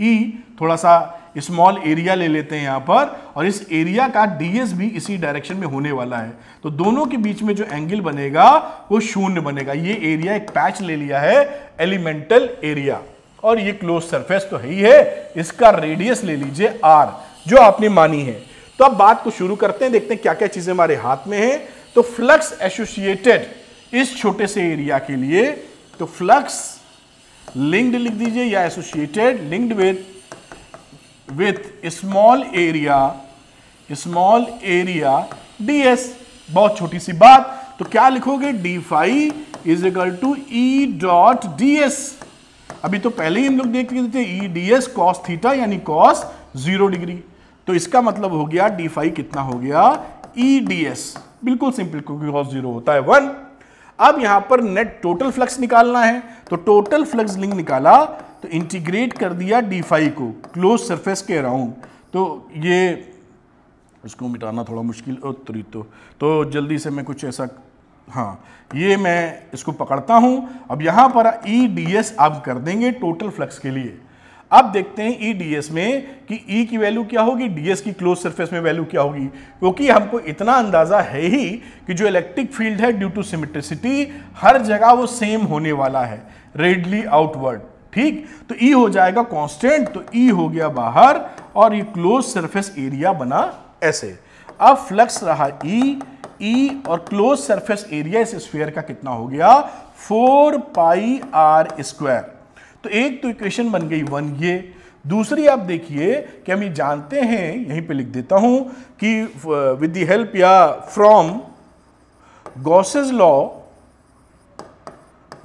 ई e, थोड़ा सा स्मॉल एरिया ले लेते हैं यहाँ पर और इस एरिया का डीएस भी इसी डायरेक्शन में होने वाला है तो दोनों के बीच में जो एंगल बनेगा वो शून्य बनेगा ये एरिया एक पैच ले लिया है एलिमेंटल एरिया और ये क्लोज सरफेस तो है ही है इसका रेडियस ले लीजिए आर जो आपने मानी है तो अब बात को शुरू करते हैं देखते हैं क्या क्या चीजें हमारे हाथ में है तो फ्लक्स एसोसिएटेड इस छोटे से एरिया के लिए तो फ्लक्स लिंक्ड लिख दीजिए या associated linked with with small area small area d s बहुत छोटी सी बात तो क्या लिखोगे d phi is equal to E dot d s अभी तो पहले ही हम लोग देख लेते थे E D S cos theta यानी कॉस जीरो डिग्री तो इसका मतलब हो गया डी फाइव कितना हो गया ई डी एस बिल्कुल सिंपल क्योंकि कॉस जीरो होता है वन अब यहां पर नेट टोटल फ्लक्स निकालना है तो टोटल फ्लक्स लिंक निकाला तो इंटीग्रेट कर दिया डी को क्लोज सरफेस के अराउंड तो ये इसको मिटाना थोड़ा मुश्किल उत्तरी तो तो जल्दी से मैं कुछ ऐसा हाँ ये मैं इसको पकड़ता हूँ अब यहाँ पर ई डी एस आप कर देंगे टोटल फ्लक्स के लिए अब देखते हैं ई डी एस में कि ई e की वैल्यू क्या होगी डीएस की क्लोज सरफेस में वैल्यू क्या होगी क्योंकि हमको इतना अंदाजा है ही कि जो इलेक्ट्रिक फील्ड है ड्यू टू सिमेट्रिसिटी हर जगह वो सेम होने वाला है रेडली आउटवर्ड ठीक तो ई e हो जाएगा कॉन्स्टेंट तो ई e हो गया बाहर और ये क्लोज सरफेस एरिया बना ऐसे अब फ्लक्स रहा ई e, ई e और क्लोज सरफेस एरिया इस स्फीयर का कितना हो गया फोर पाई आर स्क्वायर तो एक तो इक्वेशन बन गई वन ये दूसरी आप देखिए कि हम ये जानते हैं यहीं पे लिख देता हूं कि विद द हेल्प या from Gauss's law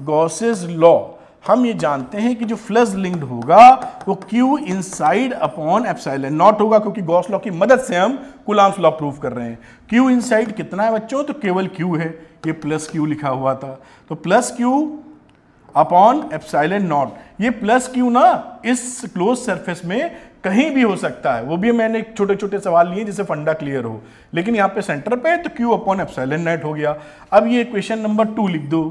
Gauss's law हम ये जानते हैं कि जो फ्लज लिंक्ड होगा वो Q inside upon epsilon not होगा क्योंकि गॉस लॉ की मदद से हम कुलाम्स लॉ प्रूव कर रहे हैं Q इनसाइड कितना है बच्चों तो केवल Q है ये प्लस Q लिखा हुआ था तो plus Q upon epsilon not ये प्लस क्यू ना इस क्लोज सरफेस में कहीं भी हो सकता है वो भी मैंने छोटे छोटे सवाल लिए जिससे फंडा क्लियर हो लेकिन यहाँ पे सेंटर पे तो क्यू अपॉन एप्साइलन नॉट हो गया अब ये इक्वेशन नंबर टू लिख दो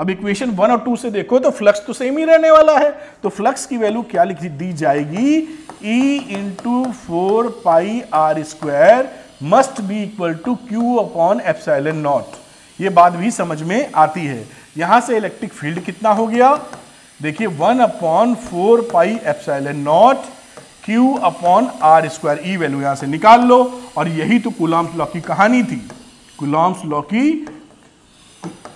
अब इक्वेशन वन और टू से देखो तो फ्लक्स तो सेम ही रहने वाला है तो फ्लक्स की वैल्यू क्या लिख दी जाएगी इन into four pi are square must be equal to Q upon epsilon not ये बात भी समझ में आती है यहां से इलेक्ट्रिक फील्ड कितना हो गया देखिए one upon four pi epsilon not Q upon are square E value यहां से निकाल लो और यही तो कुलाम्स लॉ की कहानी थी कुलाम्स लॉ की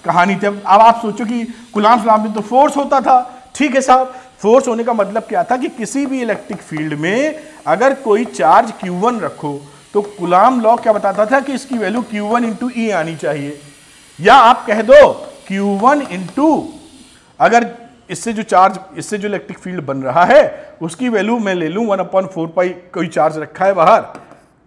कहानी थी अब आप सोचो कि कुलाम्स लॉ में तो फोर्स होता था ठीक है साहब फोर्स होने का मतलब क्या था कि किसी भी इलेक्ट्रिक फील्ड में अगर कोई चार्ज वन रखो तो गुलाम लॉ क्या बताता था कि इसकी value Q one into E आनी चाहिए या आप कह दो Q1 वन इंटू अगर इससे जो चार्ज इससे जो इलेक्ट्रिक फील्ड बन रहा है उसकी वैल्यू मैं ले लूँ वन अपॉन फोर पाई कोई चार्ज रखा है बाहर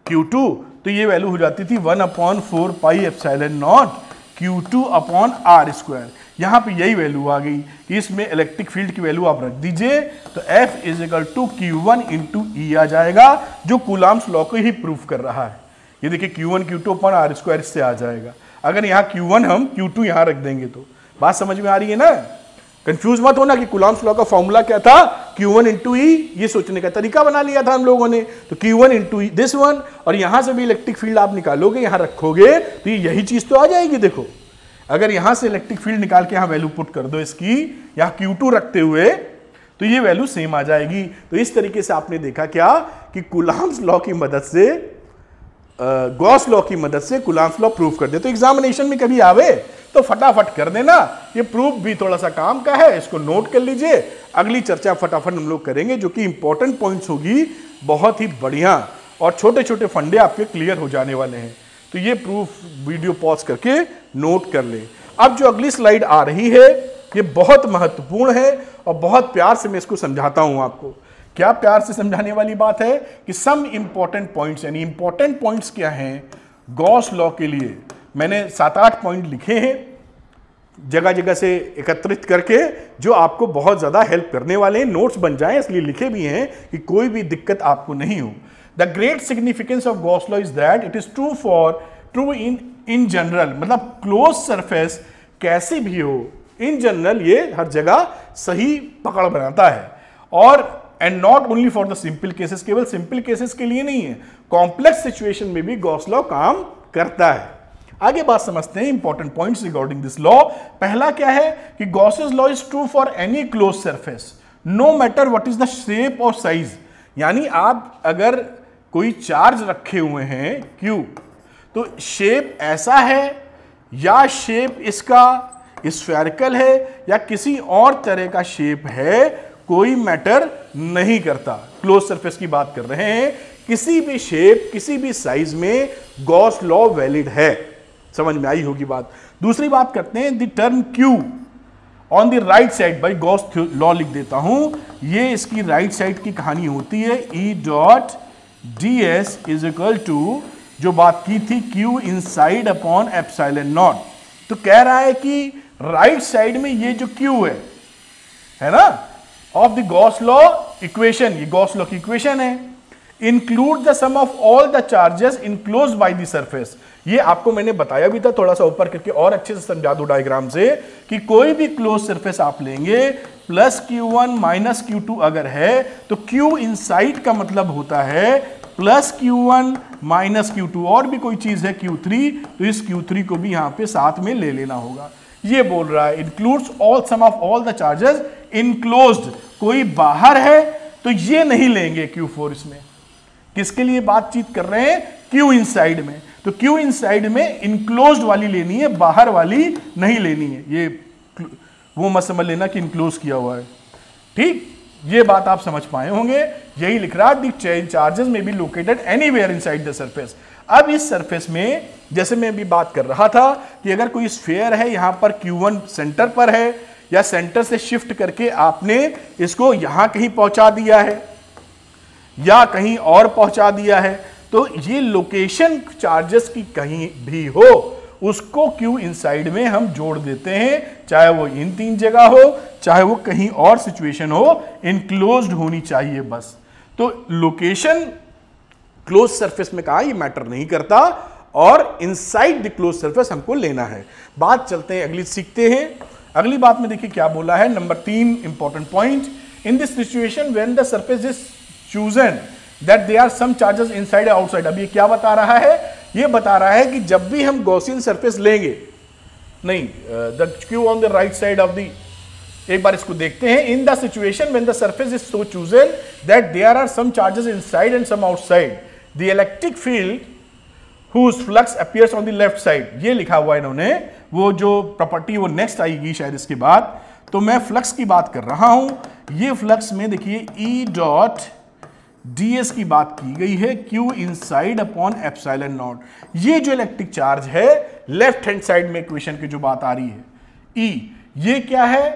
Q2 तो ये वैल्यू हो जाती थी one upon four pi epsilon not Q two upon are square यहाँ पर यही वैल्यू आ गई कि इसमें इलेक्ट्रिक फील्ड की वैल्यू आप रख दीजिए तो F is equal to Q one into E आ जाएगा जो कुलाम्स लॉ को ही प्रूफ कर रहा है ये देखिए Q1 Q2 upon are square इससे आ जाएगा अगर यहाँ Q1 हम Q2 टू यहाँ रख देंगे तो बात समझ में आ रही है ना कंफ्यूज मत होना कि कुलाम लॉ का फॉर्मूला क्या था Q1 वन इंटू ई ये सोचने का तरीका बना लिया था हम लोगों ने तो Q1 one into this one और यहाँ से भी इलेक्ट्रिक फील्ड आप निकालोगे यहाँ रखोगे तो ये यही चीज़ तो आ जाएगी देखो अगर यहाँ से इलेक्ट्रिक फील्ड निकाल के यहाँ वैल्यू पुट कर दो इसकी यहाँ क्यू रखते हुए तो ये वैल्यू सेम आ जाएगी तो इस तरीके से आपने देखा क्या कि कुलाम्स लॉ की मदद से गॉस लॉ की मदद से कुलांस लॉ प्रूफ कर दे तो एग्जामिनेशन में कभी आवे तो फटाफट कर देना ये प्रूफ भी थोड़ा सा काम का है इसको नोट कर लीजिए अगली चर्चा फटाफट हम लोग करेंगे जो कि इंपॉर्टेंट पॉइंट्स होगी बहुत ही बढ़िया और छोटे छोटे फंडे आपके क्लियर हो जाने वाले हैं तो ये प्रूफ वीडियो पॉज करके नोट कर लें अब जो अगली स्लाइड आ रही है ये बहुत महत्वपूर्ण है और बहुत प्यार से मैं इसको समझाता हूँ आपको क्या प्यार से समझाने वाली बात है कि सम इंपॉर्टेंट पॉइंट्स यानी इंपॉर्टेंट पॉइंट्स क्या हैं गॉस लॉ के लिए मैंने सात आठ पॉइंट लिखे हैं जगह जगह से एकत्रित करके जो आपको बहुत ज़्यादा हेल्प करने वाले हैं नोट्स बन जाए इसलिए लिखे भी हैं कि कोई भी दिक्कत आपको नहीं हो the great significance of Gauss law is that it is true for true in in general मतलब क्लोज सरफेस कैसी भी हो इन जनरल ये हर जगह सही पकड़ बनाता है और and not only for the simple cases केवल सिंपल केसेस के लिए नहीं है कॉम्प्लेक्स सिचुएशन में भी गॉस लॉ काम करता है आगे बात समझते हैं important points regarding this law पहला क्या है कि Gauss's law is true for any close surface no matter what is the shape और साइज यानी आप अगर कोई चार्ज रखे हुए हैं क्यू तो शेप ऐसा है या शेप इसका स्फेरिकल है या किसी और तरह का शेप है कोई मैटर नहीं करता क्लोज सरफेस की बात कर रहे हैं किसी भी शेप किसी भी साइज में गॉस लॉ वैलिड है समझ में आई होगी बात दूसरी बात करते हैं the term Q on the right side by Gauss law लिख देता हूं ये इसकी राइट साइड की कहानी होती है E dot D s is equal to जो बात की थी Q inside upon epsilon not तो कह रहा है कि राइट right साइड में ये जो क्यू है है ना of the Gauss law equation ये गॉस लॉ की इक्वेशन है include the sum of all the charges enclose by the surface ये आपको मैंने बताया भी था थोड़ा सा ऊपर करके और अच्छे से समझा दो डायग्राम से कि कोई भी क्लोज सरफेस आप लेंगे plus Q one minus Q two अगर है तो क्यू इनसाइड का मतलब होता है plus Q one minus Q two और भी कोई चीज़ है क्यू थ्री तो इस क्यू थ्री को भी यहां पे साथ में ले लेना होगा ये बोल रहा है includes all sum of all the charges enclose कोई बाहर है तो ये नहीं लेंगे क्यू फोर इसमें किसके लिए बातचीत कर रहे हैं क्यू इनसाइड में तो क्यू इनसाइड में इनक्लोज वाली लेनी है बाहर वाली नहीं लेनी है ये वो मत समझ लेना कि इनक्लोज किया हुआ है ठीक ये बात आप समझ पाए होंगे यही लिख रहा the charges may be located anywhere inside the surface अब इस सरफेस में जैसे मैं अभी बात कर रहा था कि अगर कोई स्फेयर है यहाँ पर Q1 सेंटर पर है या सेंटर से शिफ्ट करके आपने इसको यहाँ कहीं पहुँचा दिया है या कहीं और पहुँचा दिया है तो ये लोकेशन चार्जेस की कहीं भी हो उसको क्यू इनसाइड में हम जोड़ देते हैं चाहे वो इन तीन जगह हो चाहे वो कहीं और सिचुएशन हो इनक्लोज होनी चाहिए बस तो लोकेशन क्लोज सरफेस में कहा ये मैटर नहीं करता और इनसाइड द क्लोज सरफेस हमको लेना है बात चलते हैं अगली सीखते हैं अगली बात में देखिए क्या बोला है नंबर तीन important point in this situation when the surface is chosen that they are some charges inside outside अब ये क्या बता रहा है ये बता रहा है कि जब भी हम गौसियन सर्फेस लेंगे नहीं the Q on the right side of the एक बार इसको देखते हैं in the situation when the surface is so chosen that there are some charges inside and some outside the electric field whose flux appears on the left side ये लिखा हुआ इन्होंने वो जो प्रॉपर्टी वो नेक्स्ट आएगी शायद इसके बाद तो मैं फ्लक्स की बात कर रहा हूं ये फ्लक्स में देखिए E डॉट एस की बात की गई है Q side upon epsilon not ये जो इलेक्ट्रिक चार्ज है लेफ्ट हैंड साइड में इक्वेशन की जो बात आ रही है E ये क्या है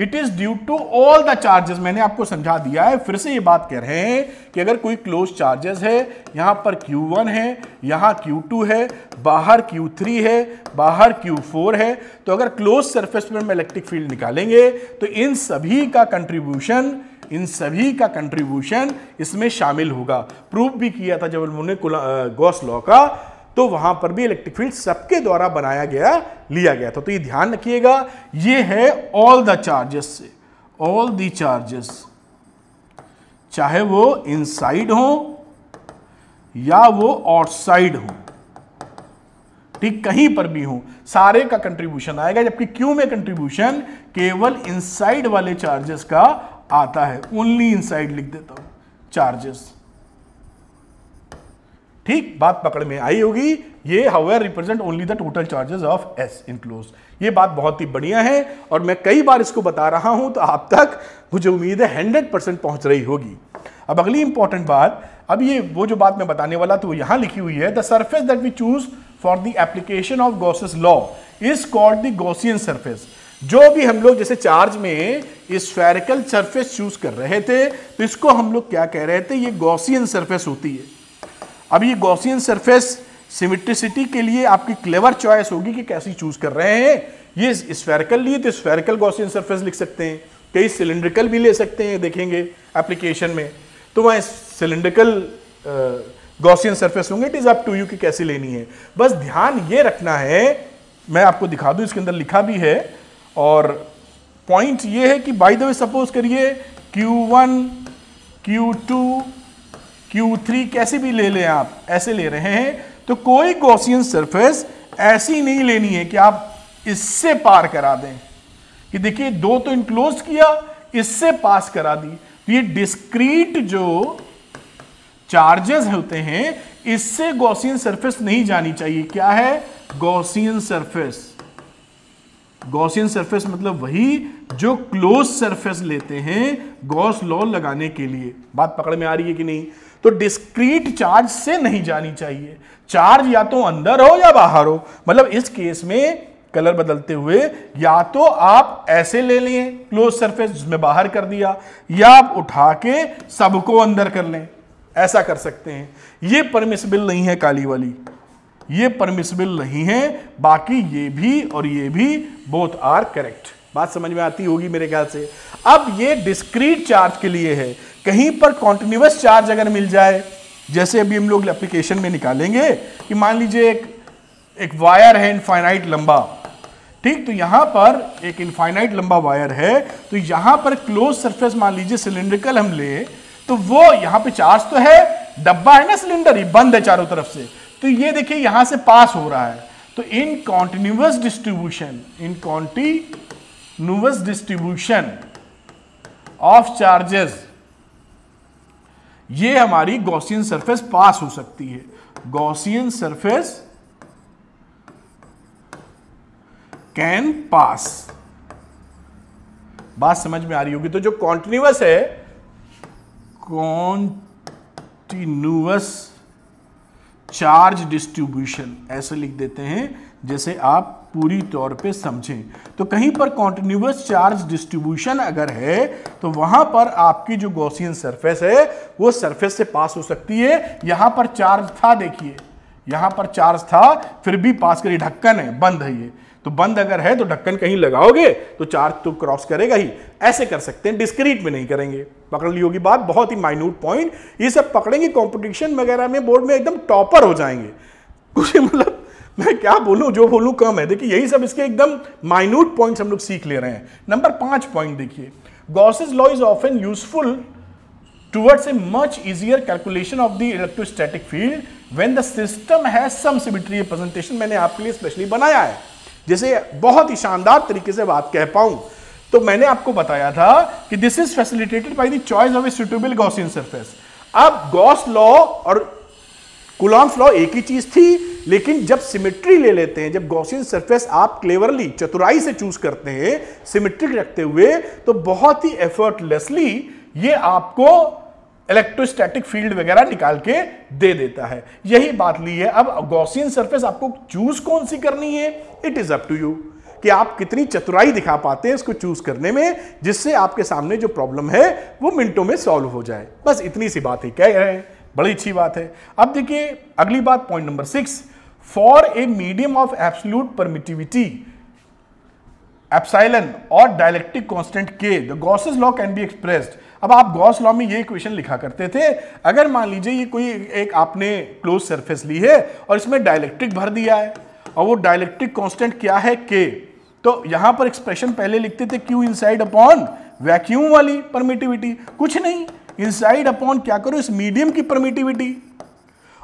it is due to all the charges मैंने आपको समझा दिया है फिर से ये बात कह रहे हैं कि अगर कोई क्लोज चार्जेस है यहाँ पर Q1 है यहाँ Q2 है बाहर Q3 है बाहर Q4 है तो अगर क्लोज सरफेस में हम इलेक्ट्रिक फील्ड निकालेंगे तो इन सभी का कंट्रीब्यूशन इन सभी का कंट्रीब्यूशन इसमें शामिल होगा प्रूफ भी किया था जब उन्होंने गॉस लॉ का तो वहां पर भी इलेक्ट्रिक फील्ड सबके द्वारा बनाया गया लिया गया था तो, तो ये ध्यान रखिएगा ये है ऑल द चार्जेस से ऑल द चार्जेस चाहे वो इनसाइड हो या वो आउटसाइड हो ठीक कहीं पर भी हो सारे का कंट्रीब्यूशन आएगा जबकि क्यू में कंट्रीब्यूशन केवल इनसाइड वाले चार्जेस का आता है ओनली इनसाइड लिख देता हूं चार्जेस ठीक बात पकड़ में आई होगी ये however represent only the total charges of S enclose ये बात बहुत ही बढ़िया है और मैं कई बार इसको बता रहा हूं तो आप तक मुझे उम्मीद है हंड्रेड परसेंट पहुंच रही होगी अब अगली इंपॉर्टेंट बात अब ये वो जो बात मैं बताने वाला था वो यहां लिखी हुई है the surface that we choose for the application of Gauss's law is called the Gaussian surface जो भी हम लोग जैसे चार्ज में स्फेरिकल सर्फेस चूज कर रहे थे तो इसको हम लोग क्या कह रहे थे ये गोसियन सर्फेस होती है अब ये गौसियन सरफेस सिमिट्रिसिटी के लिए आपकी क्लेवर चॉइस होगी कि कैसी चूज कर रहे हैं ये स्फेरिकल लिए तो स्फेरिकल गौसियन सरफेस लिख सकते हैं कई सिलेंड्रिकल भी ले सकते हैं देखेंगे एप्लीकेशन में तो वहाँ सिलेंड्रिकल गौसियन सरफेस होंगे it is up to you कि कैसी लेनी है बस ध्यान ये रखना है मैं आपको दिखा दूँ इसके अंदर लिखा भी है और पॉइंट ये है कि बाय द वे सपोज करिए Q1, Q2, Q3 कैसे भी ले लें आप ऐसे ले रहे हैं तो कोई गोसियन सरफेस ऐसी नहीं लेनी है कि आप इससे पार करा दें कि देखिए दो तो इनक्लोज किया इससे पास करा दी तो ये डिस्क्रीट जो चार्जेस होते हैं इससे गॉसियन सरफेस नहीं जानी चाहिए क्या है गॉसियन सरफेस गॉसियन सरफेस मतलब वही जो क्लोज सरफेस लेते हैं गॉस लॉ लगाने के लिए बात पकड़ में आ रही है कि नहीं तो डिस्क्रीट चार्ज से नहीं जानी चाहिए चार्ज या तो अंदर हो या बाहर हो मतलब इस केस में कलर बदलते हुए या तो आप ऐसे ले लें क्लोज सरफेस जिसमें बाहर कर दिया या आप उठा के सबको अंदर कर लें ऐसा कर सकते हैं ये परमिसिबल नहीं है काली वाली ये परमिसिबल नहीं है बाकी ये भी और ये भी बोथ आर करेक्ट बात समझ में आती होगी मेरे ख्याल से अब ये डिस्क्रीट चार्ज के लिए है कहीं पर कॉन्टिन्यूस चार्ज अगर मिल जाए जैसे अभी हम लोग एप्लीकेशन में निकालेंगे कि मान लीजिए एक एक वायर है इनफाइनाइट लंबा ठीक तो यहां पर एक इनफाइनाइट लंबा वायर है तो यहां पर क्लोज सरफेस मान लीजिए सिलेंड्रिकल हम ले तो वो यहां पे चार्ज तो है डब्बा है ना सिलेंडर ये बंद है चारों तरफ से तो ये देखिए यहां से पास हो रहा है तो in continuous distribution in continuous distribution of charges ये हमारी गौसियन सरफेस पास हो सकती है गौसियन सरफेस कैन पास बात समझ में आ रही होगी तो जो कॉन्टिन्यूस है कॉन्टिन्यूस चार्ज डिस्ट्रीब्यूशन ऐसे लिख देते हैं जैसे आप पूरी तौर पे समझें तो कहीं पर कॉन्टिन्यूस चार्ज डिस्ट्रीब्यूशन अगर है तो वहां पर आपकी जो गौसियन सरफेस है वो सरफेस से पास हो सकती है यहां पर चार्ज था देखिए यहां पर चार्ज था फिर भी पास करिए ढक्कन है बंद है ये तो बंद अगर है तो ढक्कन कहीं लगाओगे तो चार्ज तो क्रॉस करेगा ही ऐसे कर सकते हैं डिस्क्रीट में नहीं करेंगे पकड़ ली होगी बात बहुत ही माइन्यूट पॉइंट ये सब पकड़ेंगे कॉम्पिटिशन वगैरह में बोर्ड में एकदम टॉपर हो जाएंगे कुछ मतलब मैं क्या बोलूं जो बोलूं कम है देखिए यही सब इसके एकदम माइन्यूट पॉइंट्स हम लोग सीख ले रहे हैं नंबर पांच पॉइंट देखिए Gauss's law is often useful towards a much easier calculation of the electrostatic field when the system has some symmetry presentation मैंने आपके लिए स्पेशली बनाया है जैसे बहुत ही शानदार तरीके से बात कह पाऊं तो मैंने आपको बताया था कि this is facilitated by the choice of a suitable Gaussian surface अब गॉस लॉ और कुलॉन्स लॉ एक ही चीज थी लेकिन जब सिमेट्री ले लेते हैं जब गॉसियन सरफेस आप क्लेवरली चतुराई से चूज करते हैं सिमेट्रिक रखते हुए तो बहुत ही एफर्टलेसली ये आपको इलेक्ट्रोस्टैटिक फील्ड वगैरह निकाल के दे देता है यही बात ली है अब गौसियन सरफेस आपको चूज कौन सी करनी है it is up to you कि आप कितनी चतुराई दिखा पाते हैं इसको चूज करने में जिससे आपके सामने जो प्रॉब्लम है वो मिनटों में सॉल्व हो जाए बस इतनी सी बात ही कह रहे हैं बड़ी अच्छी बात है अब देखिए अगली बात point number six for a medium of absolute permittivity epsilon और dielectric constant K the Gauss's law can be expressed अब आप गॉस लॉ में ये इक्वेशन लिखा करते थे अगर मान लीजिए ये कोई एक आपने क्लोज सरफेस ली है और इसमें डायलेक्ट्रिक भर दिया है और वो डायलेक्ट्रिक कॉन्स्टेंट क्या है के तो यहां पर एक्सप्रेशन पहले लिखते थे क्यू इनसाइड अपॉन वैक्यूम वाली परमिटिविटी कुछ नहीं इनसाइड अपॉन क्या करो इस मीडियम की परमिटिविटी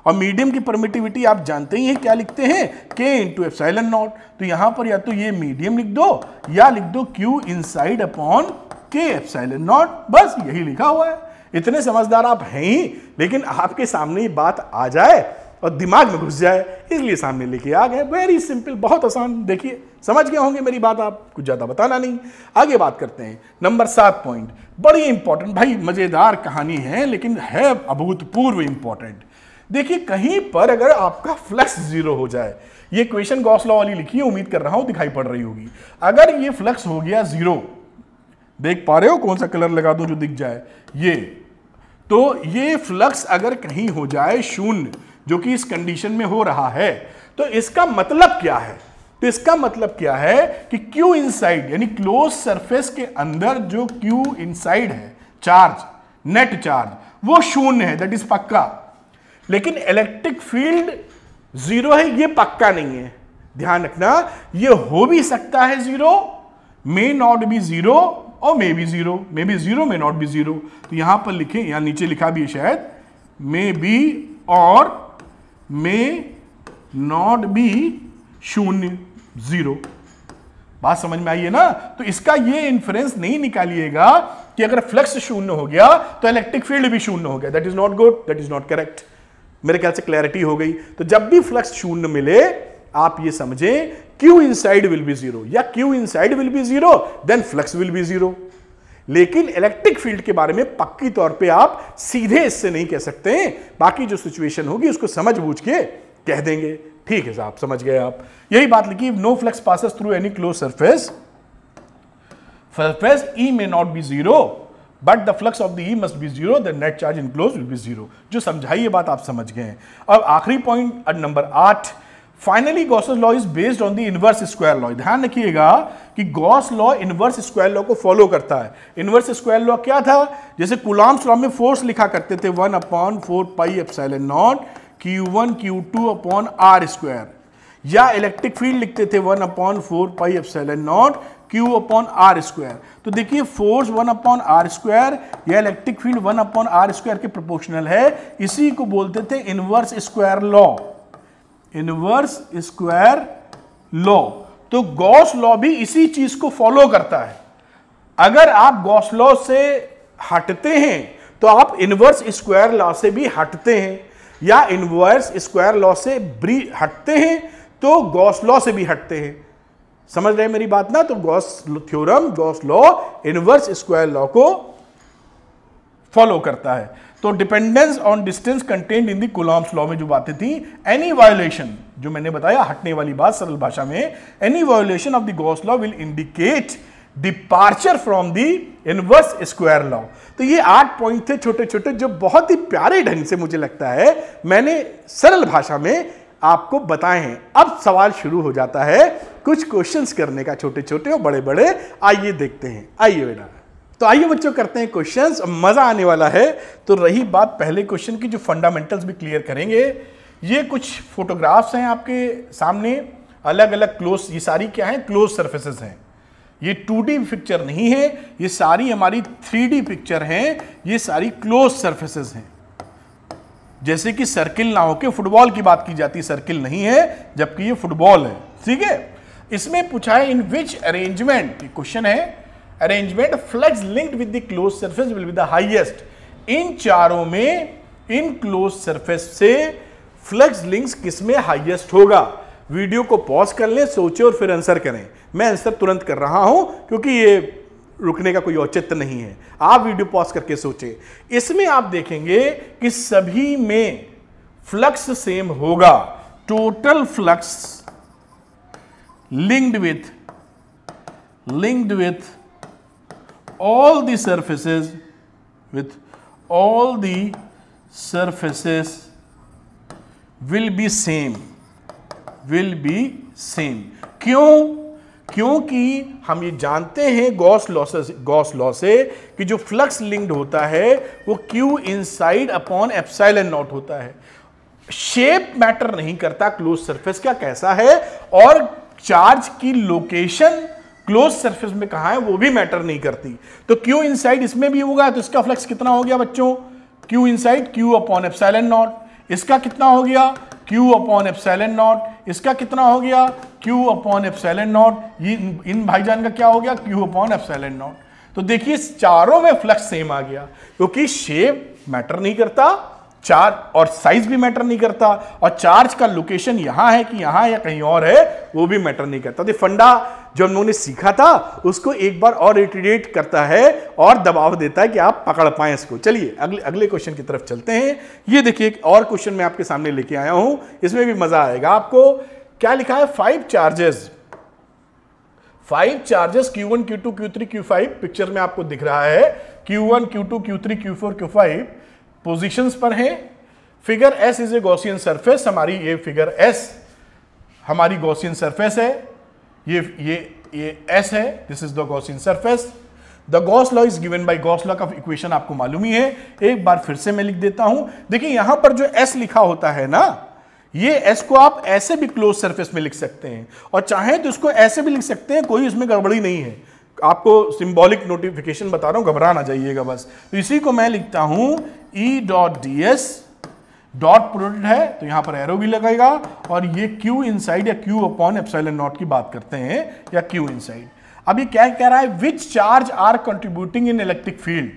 और मीडियम की परमिटिविटी आप जानते ही हैं क्या लिखते हैं के इंटू एफ साइलन नॉट तो यहां पर या तो ये मीडियम लिख दो या लिख दो Q inside upon K epsilon not बस यही लिखा हुआ है इतने समझदार आप हैं ही लेकिन आपके सामने ये बात आ जाए और दिमाग में घुस जाए इसलिए सामने लेके आ गए वेरी सिंपल बहुत आसान देखिए समझ गए होंगे मेरी बात आप कुछ ज़्यादा बताना नहीं आगे बात करते हैं नंबर सात पॉइंट बड़ी इंपॉर्टेंट भाई मज़ेदार कहानी है लेकिन है अभूतपूर्व इंपॉर्टेंट देखिए कहीं पर अगर आपका फ्लक्स जीरो हो जाए ये क्वेश्चन गौसला वाली लिखी है उम्मीद कर रहा हूँ दिखाई पड़ रही होगी अगर ये फ्लक्स हो गया जीरो देख पा रहे हो कौन सा कलर लगा दो जो दिख जाए ये तो ये फ्लक्स अगर कहीं हो जाए शून्य जो कि इस कंडीशन में हो रहा है तो इसका मतलब क्या है तो इसका मतलब क्या है कि Q इनसाइड यानी क्लोज सरफेस के अंदर जो Q इनसाइड है चार्ज नेट चार्ज वो शून्य है दैट इज पक्का लेकिन इलेक्ट्रिक फील्ड जीरो है ये पक्का नहीं है ध्यान रखना ये हो भी सकता है zero may not be zero और may be zero may be zero may not be zero तो यहां पर लिखे यहां नीचे लिखा भी है शायद मे बी और मे नॉट बी शून्य जीरो बात समझ में आई है ना तो इसका ये इन्फ्रेंस नहीं निकालिएगा कि अगर फ्लक्स शून्य हो गया तो इलेक्ट्रिक फील्ड भी शून्य हो गया that is not good that is not correct मेरे ख्याल से क्लैरिटी हो गई तो जब भी फ्लक्स शून्य मिले आप ये समझें Q inside will be zero या Q inside will be zero then flux will be zero लेकिन इलेक्ट्रिक फील्ड के बारे में पक्की तौर पे आप सीधे इससे नहीं कह सकते हैं बाकी जो सिचुएशन होगी उसको समझ बूझ के कह देंगे ठीक है साहब समझ गए आप यही बात लिखी no flux passes through any close surface surface E may not be zero but the flux of the E must be zero the net charge enclose will be zero जो समझाइए बात आप समझ गए हैं अब आखिरी पॉइंट नंबर आठ finally Gauss's law is based on the inverse square law ध्यान रखिएगा कि Gauss law inverse square law को फॉलो करता है इनवर्स स्क्वायर लॉ क्या था जैसे कुलाम्स लॉ में फोर्स लिखा करते थे one upon four pi epsilon not Q one Q two upon are square या इलेक्ट्रिक फील्ड लिखते थे one upon four pi epsilon not Q upon are square तो देखिए force one upon are square या electric field one upon are square के proportional है इसी को बोलते थे inverse square law inverse square law तो गॉस लॉ भी इसी चीज को फॉलो करता है अगर आप गॉस लॉ से हटते हैं तो आप इनवर्स स्क्वायर लॉ से भी हटते हैं या इनवर्स स्क्वायर लॉ से ब्री हटते हैं तो गॉस लॉ से भी हटते हैं समझ रहे हैं मेरी बात ना तो Gauss theorem Gauss law inverse square law को फॉलो करता है तो dependence on distance content in the law में जो बातें थी एनी वायोलेशन जो मैंने बताया हटने वाली बात सरल भाषा में any violation of the Gauss law will indicate departure from the inverse square law तो ये आठ पॉइंट थे छोटे छोटे जो बहुत ही प्यारे ढंग से मुझे लगता है मैंने सरल भाषा में आपको बताए हैं अब सवाल शुरू हो जाता है कुछ क्वेश्चंस करने का छोटे छोटे और बड़े बड़े आइए देखते हैं आइए बेटा तो आइए बच्चों करते हैं क्वेश्चंस मज़ा आने वाला है तो रही बात पहले क्वेश्चन की जो फंडामेंटल्स भी क्लियर करेंगे ये कुछ फोटोग्राफ्स हैं आपके सामने अलग अलग क्लोज ये सारी क्या हैं क्लोज सर्फेसेस हैं ये 2D पिक्चर नहीं है ये सारी हमारी 3D पिक्चर हैं ये सारी क्लोज सर्फेसेस हैं जैसे कि सर्किल ना होके फुटबॉल की बात की जाती है सर्किल नहीं है जबकि ये फुटबॉल है ठीक है इसमें पूछा है इन विच अरेंजमेंट क्वेश्चन है arrangement flux linked with the close surface will be the highest इन चारों में इन क्लोज सरफेस से फ्लक्स लिंक्स किस में हाईएस्ट होगा वीडियो को पॉज कर लें सोचे और फिर आंसर करें मैं आंसर तुरंत कर रहा हूं क्योंकि ये रुकने का कोई औचित्य नहीं है आप वीडियो पॉज करके सोचे इसमें आप देखेंगे कि सभी में फ्लक्स सेम होगा total flux linked with linked with all the surfaces with all the surfaces will be same will be same क्यों क्योंकि हम ये जानते हैं गॉस लॉसेस गॉस लॉ से कि जो फ्लक्स लिंक्ड होता है वो Q inside upon epsilon not होता है शेप मैटर नहीं करता क्लोज सरफेस का कैसा है और चार्ज की लोकेशन क्लोज सरफेस में कहा है वो भी मैटर नहीं करती तो क्यू इनसाइड इसमें भी होगा तो इसका फ्लक्स कितना हो गया बच्चों Q inside Q upon epsilon not इसका कितना हो गया क्यू अपॉन एफसेलन नॉट इसका कितना हो गया क्यू अपॉन एफसेलन नॉट ये इन भाईजान का क्या हो गया क्यू अपॉन एफसेलन नॉट तो देखिए चारों में फ्लक्स सेम आ गया क्योंकि शेप मैटर नहीं करता चार और साइज भी मैटर नहीं करता और चार्ज का लोकेशन यहां है कि यहां या कहीं और है वो भी मैटर नहीं करता तो फंडा जो हम सीखा था उसको एक बार और रिटीडेट करता है और दबाव देता है कि आप पकड़ पाए इसको चलिए अगले अगले क्वेश्चन की तरफ चलते हैं ये देखिए एक और क्वेश्चन मैं आपके सामने लेके आया हूं इसमें भी मजा आएगा आपको क्या लिखा है five charges five charges Q one Q two Q three Q five picture में आपको दिख रहा है Q one Q two Q three Q four Q five positions पर हैं figure S is a Gaussian surface हमारी ये फिगर एस हमारी गॉसियन सरफेस है ये ये ये एस है this is the Gaussian surface the Gauss law is given by Gauss law का इक्वेशन आपको मालूम ही है एक बार फिर से मैं लिख देता हूं देखिए यहां पर जो एस लिखा होता है ना ये एस को आप ऐसे भी क्लोज सरफेस में लिख सकते हैं और चाहे तो इसको ऐसे भी लिख सकते हैं कोई इसमें गड़बड़ी नहीं है आपको सिंबॉलिक नोटिफिकेशन बता रहा हूं घबरा ना जाइएगा बस तो इसी को मैं लिखता हूं E dot D s dot product है तो यहां पर एरो भी लगेगा और ये Q इनसाइड या Q अपॉन एप्साइलन नॉट की बात करते हैं या Q इनसाइड अब ये क्या कह रहा है which charge are contributing in electric field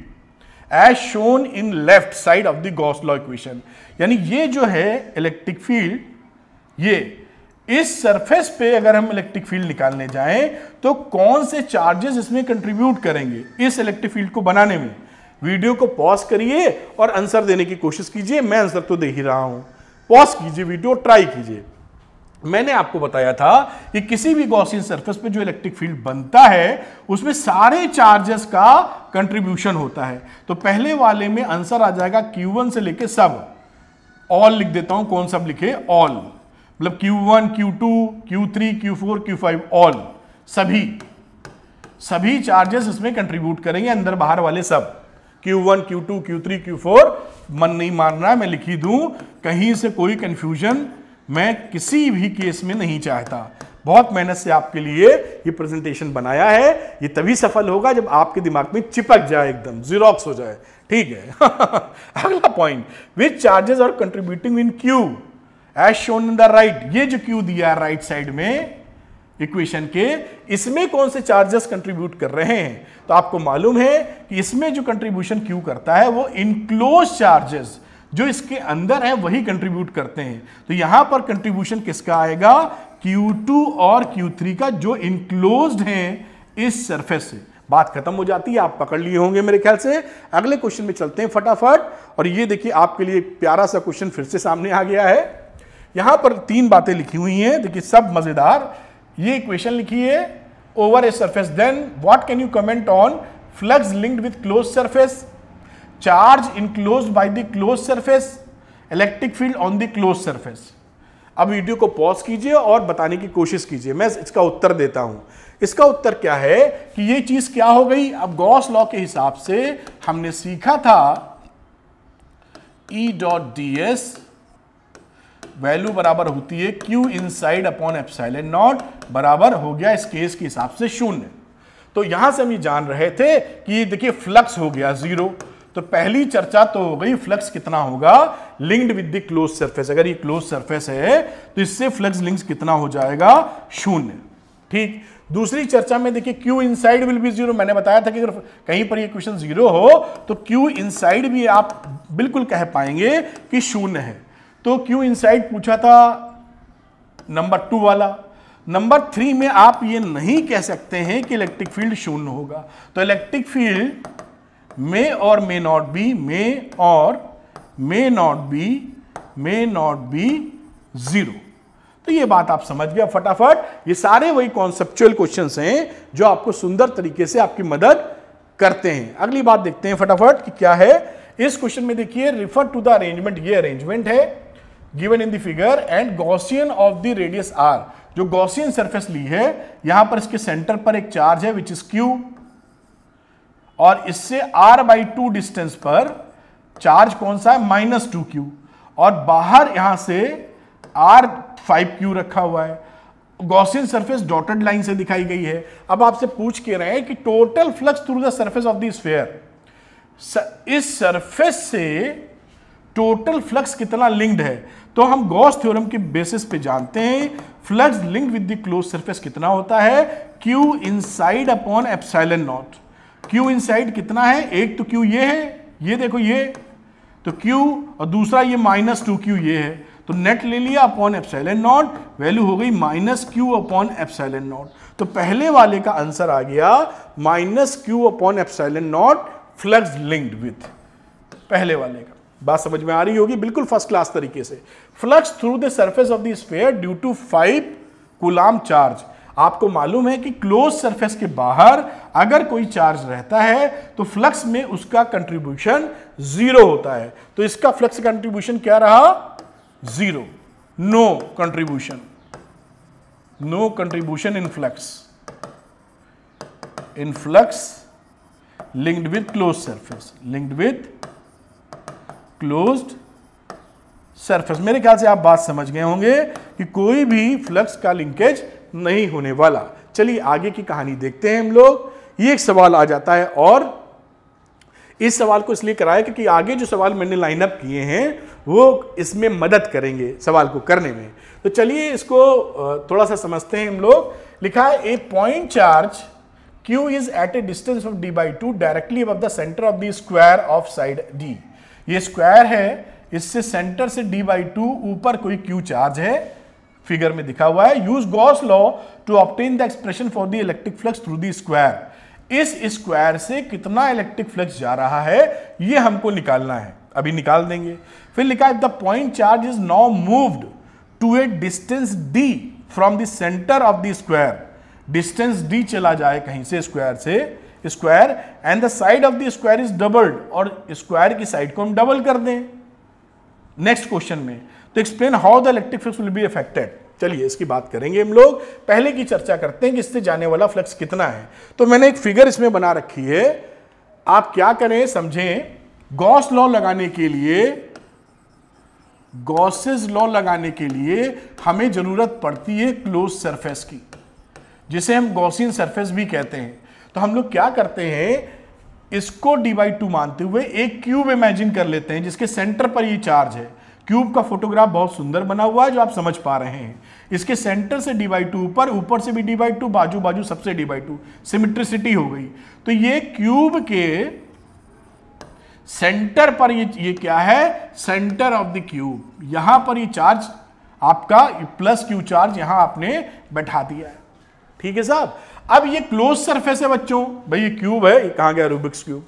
as shown in left side of the Gauss law equation यानी ये जो है इलेक्ट्रिक फील्ड ये इस सरफेस पे अगर हम इलेक्ट्रिक फील्ड निकालने जाएं तो कौन से चार्जेस इसमें कंट्रीब्यूट करेंगे इस इलेक्ट्रिक फील्ड को बनाने में वीडियो को पॉज करिए और आंसर देने की कोशिश कीजिए मैं आंसर तो दे ही रहा हूं पॉज कीजिए वीडियो ट्राई कीजिए मैंने आपको बताया था कि किसी भी गॉसियन सरफेस पे जो इलेक्ट्रिक फील्ड बनता है उसमें सारे चार्जेस का कंट्रीब्यूशन होता है तो पहले वाले में आंसर आ जाएगा Q1 से लेके सब ऑल लिख देता हूं कौन सब लिखे ऑल मतलब Q1, Q2, Q3, Q4, Q5 all सभी सभी चार्जेस इसमें कंट्रीब्यूट करेंगे अंदर बाहर वाले सब Q1, Q2, Q3, Q4 मन नहीं मान रहा मैं लिखी दूं कहीं से कोई कंफ्यूजन मैं किसी भी केस में नहीं चाहता बहुत मेहनत से आपके लिए ये प्रेजेंटेशन बनाया है ये तभी सफल होगा जब आपके दिमाग में चिपक जाए एकदम जीरोक्स हो जाए ठीक है अगला point which charges are contributing in Q as shown in the right ये जो क्यू दिया है राइट साइड में इक्वेशन के इसमें कौन से चार्जेस कंट्रीब्यूट कर रहे हैं तो आपको मालूम है कि इसमें जो कंट्रीब्यूशन क्यू करता है वो इनक्लोज चार्जेस जो इसके अंदर है वही कंट्रीब्यूट करते हैं तो यहां पर कंट्रीब्यूशन किसका आएगा Q2 और Q3 का जो इनक्लोज है इस सरफेस से बात खत्म हो जाती है आप पकड़ लिए होंगे मेरे ख्याल से अगले क्वेश्चन में चलते हैं फटाफट और ये देखिए आपके लिए प्यारा सा क्वेश्चन फिर से सामने आ गया है यहां पर तीन बातें लिखी हुई हैं देखिए सब मज़ेदार ये इक्वेशन लिखी है over a surface then what can you comment on flux linked with close surface charge enclose by the close surface electric field on the close surface अब वीडियो को पॉज कीजिए और बताने की कोशिश कीजिए मैं इसका उत्तर देता हूं इसका उत्तर क्या है कि ये चीज क्या हो गई अब गॉस लॉ के हिसाब से हमने सीखा था E dot D S value बराबर होती है Q inside upon epsilon naught बराबर हो गया इस केस के हिसाब से शून्य तो यहां से हम ये जान रहे थे कि देखिए फ्लक्स हो गया जीरो तो पहली चर्चा तो हो गई फ्लक्स कितना होगा linked with the close surface अगर ये क्लोज सरफेस है तो इससे फ्लक्स लिंक्स कितना हो जाएगा शून्य ठीक दूसरी चर्चा में देखिए in inside will be zero मैंने बताया था कि अगर कहीं पर ये क्वेश्चन जीरो हो तो इन इनसाइड भी आप बिल्कुल कह पाएंगे कि शून्य है तो क्यों इनसाइट पूछा था नंबर टू वाला नंबर थ्री में आप ये नहीं कह सकते हैं कि इलेक्ट्रिक फील्ड शून्य होगा तो इलेक्ट्रिक फील्ड मे और मे नॉट बी मे और may not be may not be zero तो ये बात आप समझ गया फटाफट ये सारे वही कॉन्सेप्चुअल क्वेश्चन हैं जो आपको सुंदर तरीके से आपकी मदद करते हैं अगली बात देखते हैं फटाफट कि क्या है इस क्वेश्चन में देखिए रिफर टू द अरेंजमेंट ये अरेंजमेंट है given in the figure and Gaussian of the radius R जो गॉसियन सरफेस ली है यहां पर इसके सेंटर पर एक चार्ज है विच इज क्यू और इससे आर बाई टू डिस्टेंस पर चार्ज कौन सा है माइनस टू क्यू और बाहर यहां से आर फाइव क्यू रखा हुआ है गॉसियन सरफेस डॉटेड लाइन से दिखाई गई है अब आपसे पूछ के रहे हैं कि total flux through the surface of the sphere इस सरफेस से टोटल फ्लक्स कितना लिंक्ड है तो हम गॉस थ्योरम के बेसिस पे जानते हैं flux link with the close surface कितना होता है Q inside upon epsilon not Q inside कितना है एक तो क्यू ये है ये देखो ये तो क्यू और दूसरा ये माइनस टू क्यू ये है तो नेट ले लिया अपॉन एप्साइलन नॉट वैल्यू हो गई minus Q upon epsilon not तो पहले वाले का आंसर आ गया minus Q upon epsilon naught flux linked with पहले वाले का बात समझ में आ रही होगी बिल्कुल फर्स्ट क्लास तरीके से flux through the surface of the sphere due to five coulomb charge आपको मालूम है कि क्लोज सरफेस के बाहर अगर कोई चार्ज रहता है तो फ्लक्स में उसका कंट्रीब्यूशन जीरो होता है तो इसका फ्लक्स कंट्रीब्यूशन क्या रहा zero no contribution no contribution in flux in flux linked with close surface linked with closed surface मेरे ख्याल से आप बात समझ गए होंगे कि कोई भी फ्लक्स का लिंकेज नहीं होने वाला चलिए आगे की कहानी देखते हैं हम लोग ये एक सवाल आ जाता है और इस सवाल को इसलिए कराया क्योंकि आगे जो सवाल मैंने लाइनअप किए हैं वो इसमें मदद करेंगे सवाल को करने में तो चलिए इसको थोड़ा सा समझते हैं हम लोग लिखा है a point charge Q is at a distance of D by two directly above centre of the square of side D ये स्क्वायर है इससे सेंटर से डी बाई टू ऊपर कोई क्यू चार्ज है फिगर में दिखा हुआ है use Gauss law to obtain the expression for the electric flux through the square इस स्क्वायर से कितना इलेक्ट्रिक फ्लक्स जा रहा है ये हमको निकालना है अभी निकाल देंगे फिर लिखा है the point charge is now moved to a distance D from the centre of the square distance D चला जाए कहीं से स्क्वायर से square and the side of the square is doubled और स्क्वायर की साइड को हम डबल कर दें नेक्स्ट क्वेश्चन में तो explain how the electric flux will be affected चलिए इसकी बात करेंगे हम लोग पहले की चर्चा करते हैं कि इससे जाने वाला फ्लक्स कितना है तो मैंने एक फिगर इसमें बना रखी है आप क्या करें समझें गॉस लॉ लगाने के लिए गॉसेज लॉ लगाने के लिए हमें जरूरत पड़ती है क्लोज सरफेस की जिसे हम गॉसियन सरफेस भी कहते हैं तो हम लोग क्या करते हैं इसको डी बाई टू मानते हुए एक क्यूब इमेजिन कर लेते हैं जिसके सेंटर पर ये चार्ज है क्यूब का फोटोग्राफ बहुत सुंदर बना हुआ है जो आप समझ पा रहे हैं इसके सेंटर से डी बाई टू ऊपर ऊपर से भी डी बाई टू बाजू बाजू सबसे डी बाई टू सिमिट्रिसिटी हो गई तो ये क्यूब के सेंटर पर ये ये क्या है सेंटर ऑफ द क्यूब यहां पर ये चार्ज आपका प्लस क्यू चार्ज यहां आपने बैठा दिया है ठीक है साहब अब ये क्लोज सरफेस है बच्चों भाई ये क्यूब है ये कहाँ गया रूबिक्स क्यूब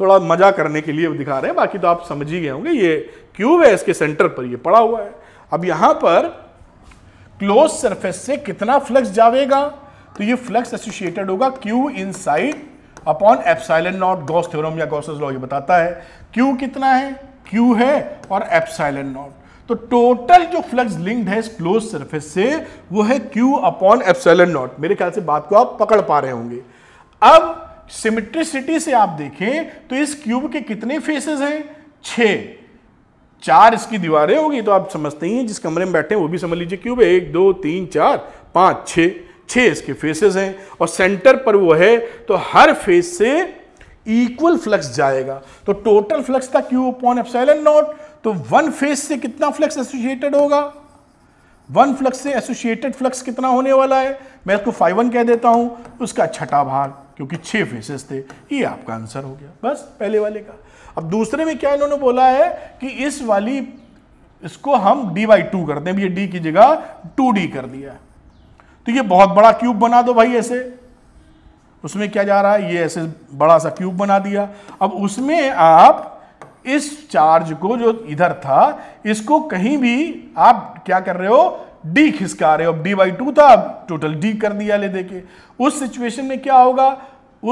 थोड़ा मजा करने के लिए दिखा रहे हैं बाकी तो आप समझ ही गए होंगे ये क्यूब है इसके सेंटर पर ये पड़ा हुआ है अब यहाँ पर क्लोज सरफेस से कितना फ्लक्स जावेगा तो ये फ्लक्स एसोसिएटेड होगा Q inside upon epsilon naught Gauss theorem या गॉसस लॉ ये बताता है क्यू कितना है क्यू है और एप्साइलन नॉट तो टोटल जो फ्लक्स लिंक्ड है इस क्लोज सरफेस से वो है Q अपॉन एप्सलन नॉट मेरे ख्याल से बात को आप पकड़ पा रहे होंगे अब सिमिट्रिसिटी से आप देखें तो इस क्यूब के कितने फेसेस हैं छ चार इसकी दीवारें होगी तो आप समझते ही जिस कमरे में बैठे हैं वो भी समझ लीजिए क्यूब है एक दो तीन चार पाँच छः छः इसके फेसेस हैं और सेंटर पर वो है तो हर फेस से इक्वल फ्लक्स जाएगा तो टोटल फ्लक्स था क्यू अपॉन एफ नॉट तो वन फेस से कितना फ्लक्स एसोसिएटेड होगा वन फ्लक्स से एसोसिएटेड फ्लक्स कितना होने वाला है मैं इसको फाइव वन कह देता हूं उसका छठा भाग क्योंकि छह फेसेस थे ये आपका आंसर हो गया बस पहले वाले का अब दूसरे में क्या इन्होंने बोला है कि इस वाली इसको हम डी बाई टू करते हैं ये डी की जगह टू डी कर दिया तो ये बहुत बड़ा क्यूब बना दो भाई ऐसे उसमें क्या जा रहा है ये ऐसे बड़ा सा क्यूब बना दिया अब उसमें आप इस चार्ज को जो इधर था इसको कहीं भी आप क्या कर रहे हो डी खिसका रहे हो डी बाई टू था टोटल डी कर दिया ले देखे उस सिचुएशन में क्या होगा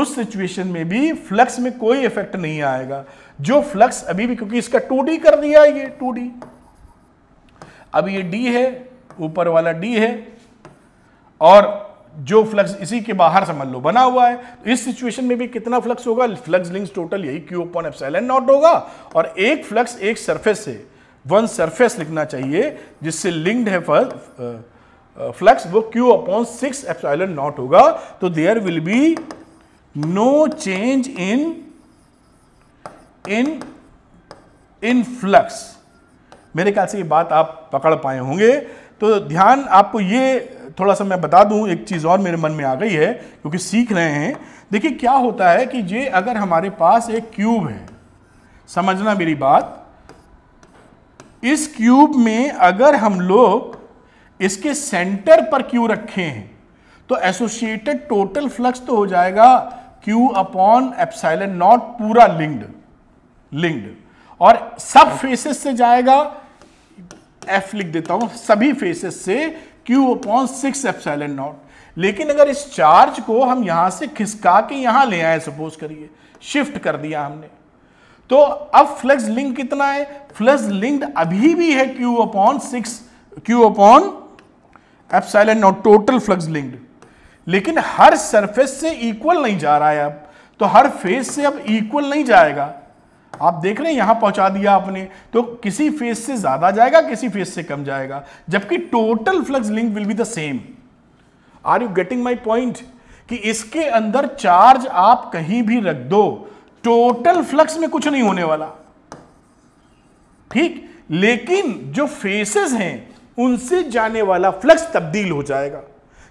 उस सिचुएशन में भी फ्लक्स में कोई इफेक्ट नहीं आएगा जो फ्लक्स अभी भी क्योंकि इसका टू डी कर दिया ये टू डी अब ये डी है ऊपर वाला डी है और जो फ्लक्स इसी के बाहर समझ लो बना हुआ है तो इस सिचुएशन में भी कितना फ्लक्स होगा फ्लक्स लिंक्स टोटल यही क्यू अपॉन एप्सिलॉन नॉट होगा और एक फ्लक्स एक सरफेस से वन सरफेस लिखना चाहिए जिससे लिंक्ड है फ्लक्स वो Q upon six epsilon naught होगा तो there will be no change in in in flux मेरे ख्याल से ये बात आप पकड़ पाए होंगे तो ध्यान आपको ये थोड़ा सा मैं बता दूं एक चीज़ और मेरे मन में आ गई है क्योंकि सीख रहे हैं देखिए क्या होता है कि ये अगर हमारे पास एक क्यूब है समझना मेरी बात इस क्यूब में अगर हम लोग इसके सेंटर पर क्यू रखे हैं तो एसोसिएटेड टोटल फ्लक्स तो हो जाएगा क्यू अपॉन एपसाइल नॉट पूरा लिंक्ड लिंक्ड और सब फेसेस से जाएगा एफ लिख देता हूं सभी फेसेस से Q upon six epsilon naught लेकिन अगर इस चार्ज को हम यहां से खिसका के यहां ले आए सपोज करिए शिफ्ट कर दिया हमने तो अब फ्लक्स लिंक कितना है फ्लक्स लिंक अभी भी है Q upon six Q upon epsilon naught total flux link लेकिन हर सरफेस से इक्वल नहीं जा रहा है अब तो हर फेज से अब इक्वल नहीं जाएगा आप देख रहे हैं यहां पहुंचा दिया आपने तो किसी फेज से ज़्यादा जाएगा किसी फेज से कम जाएगा जबकि total flux link will be the same are you getting my point कि इसके अंदर चार्ज आप कहीं भी रख दो टोटल फ्लक्स में कुछ नहीं होने वाला ठीक लेकिन जो फेसेस हैं उनसे जाने वाला फ्लक्स तब्दील हो जाएगा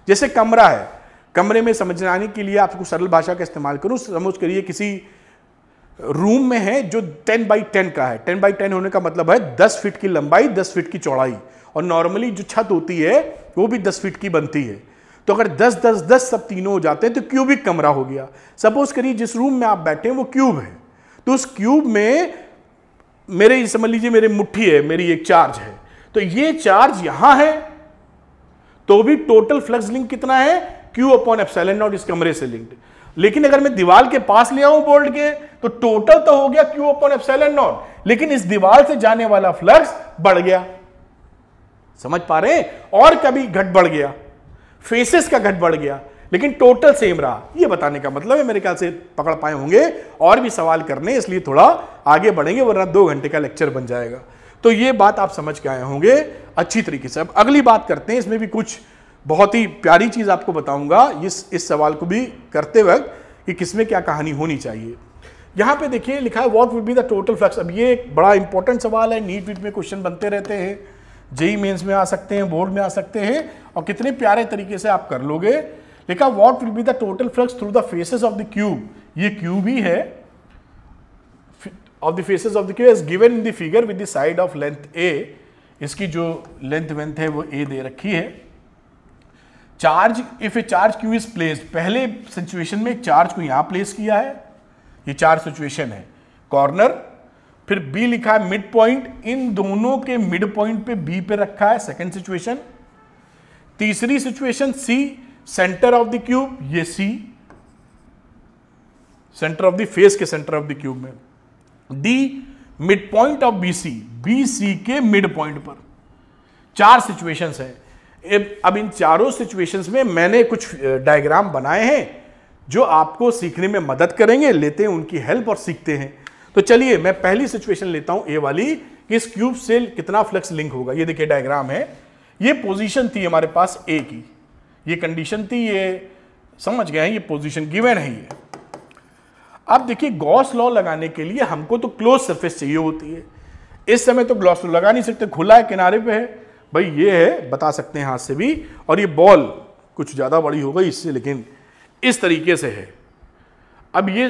जैसे कमरा है कमरे में समझाने के लिए आपको सरल भाषा का इस्तेमाल करूं समझ करिए किसी रूम में है जो 10 बाई 10 का है 10 बाई 10 होने का मतलब है 10 फीट की लंबाई 10 फीट की चौड़ाई और नॉर्मली जो छत होती है वो भी 10 फीट की बनती है तो अगर 10 10 10 सब तीनों हो जाते हैं तो क्यूबिक कमरा हो गया सपोज करिए जिस रूम में आप बैठे हैं वो क्यूब है तो उस क्यूब में मेरे समझ लीजिए मेरे मुट्ठी है मेरी एक चार्ज है तो ये चार्ज यहां है तो भी टोटल फ्लक्स लिंक कितना है क्यू अपॉन एफ सेलेंड इस कमरे से लिंक्ड लेकिन अगर मैं दीवार के पास ले आऊं बोल्ड के तो टोटल तो हो गया क्यू अपॉन एप्सिलॉन नॉट लेकिन इस दीवार से जाने वाला फ्लक्स बढ़ गया समझ पा रहे हैं और कभी घट बढ़ गया फेसेस का घट बढ़ गया लेकिन टोटल सेम रहा ये बताने का मतलब है मेरे ख्याल से पकड़ पाए होंगे और भी सवाल करने इसलिए थोड़ा आगे बढ़ेंगे वरना दो घंटे का लेक्चर बन जाएगा तो ये बात आप समझ के आए होंगे अच्छी तरीके से अब अगली बात करते हैं इसमें भी कुछ बहुत ही प्यारी चीज़ आपको बताऊंगा इस इस सवाल को भी करते वक्त कि किसमें क्या कहानी होनी चाहिए यहाँ पे देखिए लिखा है what would be the total flux अब ये एक बड़ा इंपॉर्टेंट सवाल है नीट वीट में क्वेश्चन बनते रहते हैं जेई मेंस में आ सकते हैं बोर्ड में आ सकते हैं और कितने प्यारे तरीके से आप कर लोगे लिखा what will be the total flux through the faces of the cube ये क्यूब ही है of the faces of the cube is given in the figure with the side of length a इसकी जो लेंथ वेंथ है वो ए दे रखी है charge if a charge Q is place पहले सिचुएशन में चार्ज को यहां प्लेस किया है ये चार सिचुएशन है कॉर्नर फिर बी लिखा है मिड पॉइंट इन दोनों के मिड पॉइंट पे बी पे रखा है सेकंड सिचुएशन तीसरी situation C centre of the cube ये C centre of the face के सेंटर ऑफ द क्यूब में D mid point of B C B C के मिड पॉइंट पर चार सिचुएशंस है अब इन चारों सिचुएशंस में मैंने कुछ डायग्राम बनाए हैं जो आपको सीखने में मदद करेंगे लेते हैं उनकी हेल्प और सीखते हैं तो चलिए मैं पहली सिचुएशन लेता हूं ए वाली कि इस क्यूब से कितना फ्लक्स लिंक होगा ये देखिए डायग्राम है ये पोजीशन थी हमारे पास ए की ये कंडीशन थी ये समझ गए हैं ये पोजीशन गिवन है ये अब देखिए गॉस लॉ लगाने के लिए हमको तो क्लोज सरफेस चाहिए होती है इस समय तो ग्लॉस लॉ लगा नहीं सकते खुला है किनारे पे है भाई ये है बता सकते हैं हाथ से भी और ये बॉल कुछ ज़्यादा बड़ी हो गई इससे लेकिन इस तरीके से है अब ये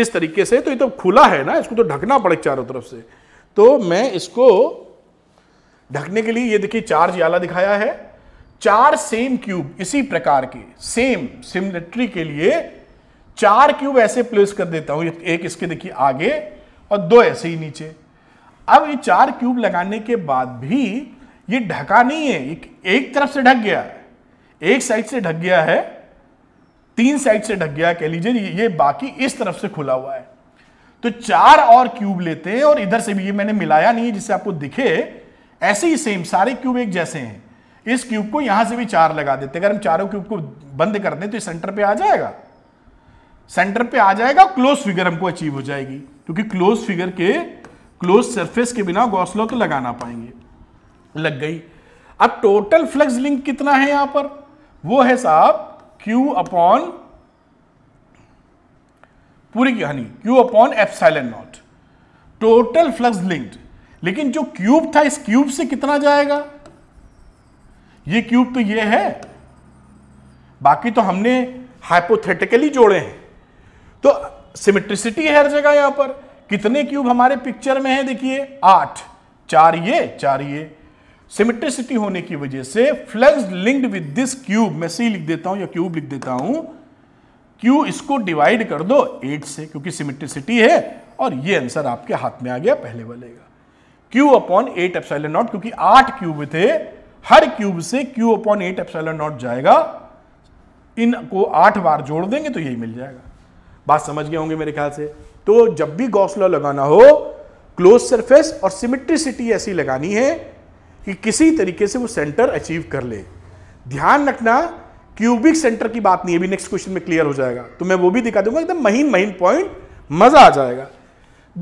इस तरीके से तो ये तो खुला है ना इसको तो ढकना पड़े चारों तरफ से तो मैं इसको ढकने के लिए ये देखिए चार्ज जला दिखाया है चार सेम क्यूब इसी प्रकार के सेम सिमिलिट्री के लिए चार क्यूब ऐसे प्लेस कर देता हूं एक इसके देखिए आगे और दो ऐसे ही नीचे अब ये चार क्यूब लगाने के बाद भी ये ढका नहीं है एक, एक तरफ से ढक गया एक साइड से ढक गया है तीन साइड से ढक गया कह लीजिए ये बाकी इस तरफ से खुला हुआ है तो चार और क्यूब लेते हैं और इधर से भी ये मैंने मिलाया नहीं है जिससे आपको दिखे ऐसे ही सेम सारे क्यूब एक जैसे हैं इस क्यूब को यहां से भी चार लगा देते अगर हम चारों क्यूब को बंद कर दें तो सेंटर पे आ जाएगा सेंटर पे आ जाएगा क्लोज फिगर हमको अचीव हो जाएगी क्योंकि क्लोज फिगर के क्लोज सरफेस के बिना गौसलो तो लगा ना पाएंगे लग गई अब टोटल फ्लक्स लिंक कितना है यहां पर वो है साहब Q अपॉन पूरी कहानी Q upon F epsilon naught total flux linked लेकिन जो क्यूब था इस क्यूब से कितना जाएगा ये क्यूब तो ये है बाकी तो हमने हाइपोथेटिकली जोड़े हैं तो सिमेट्रिसिटी है हर जगह यहां पर कितने क्यूब हमारे पिक्चर में है देखिए आठ चार ये चार ये सिमिट्रिसिटी होने की वजह से flux linked with this cube मैं सी लिख देता हूं या क्यूब लिख देता हूं क्यू इसको डिवाइड कर दो एट से क्योंकि सिमिट्रिसिटी है और ये आंसर आपके हाथ में आ गया पहले वाले का Q upon eight epsilon naught क्योंकि आठ क्यूब थे हर क्यूब से Q upon eight epsilon naught जाएगा इनको आठ बार जोड़ देंगे तो यही मिल जाएगा बात समझ गए होंगे मेरे ख्याल से तो जब भी गॉस लॉ लगाना हो क्लोज सरफेस और सिमिट्रिसिटी ऐसी लगानी है कि किसी तरीके से वो सेंटर अचीव कर ले ध्यान रखना क्यूबिक सेंटर की बात नहीं है अभी नेक्स्ट क्वेश्चन में क्लियर हो जाएगा तो मैं वो भी दिखा दूंगा एकदम महीन महीन पॉइंट मजा आ जाएगा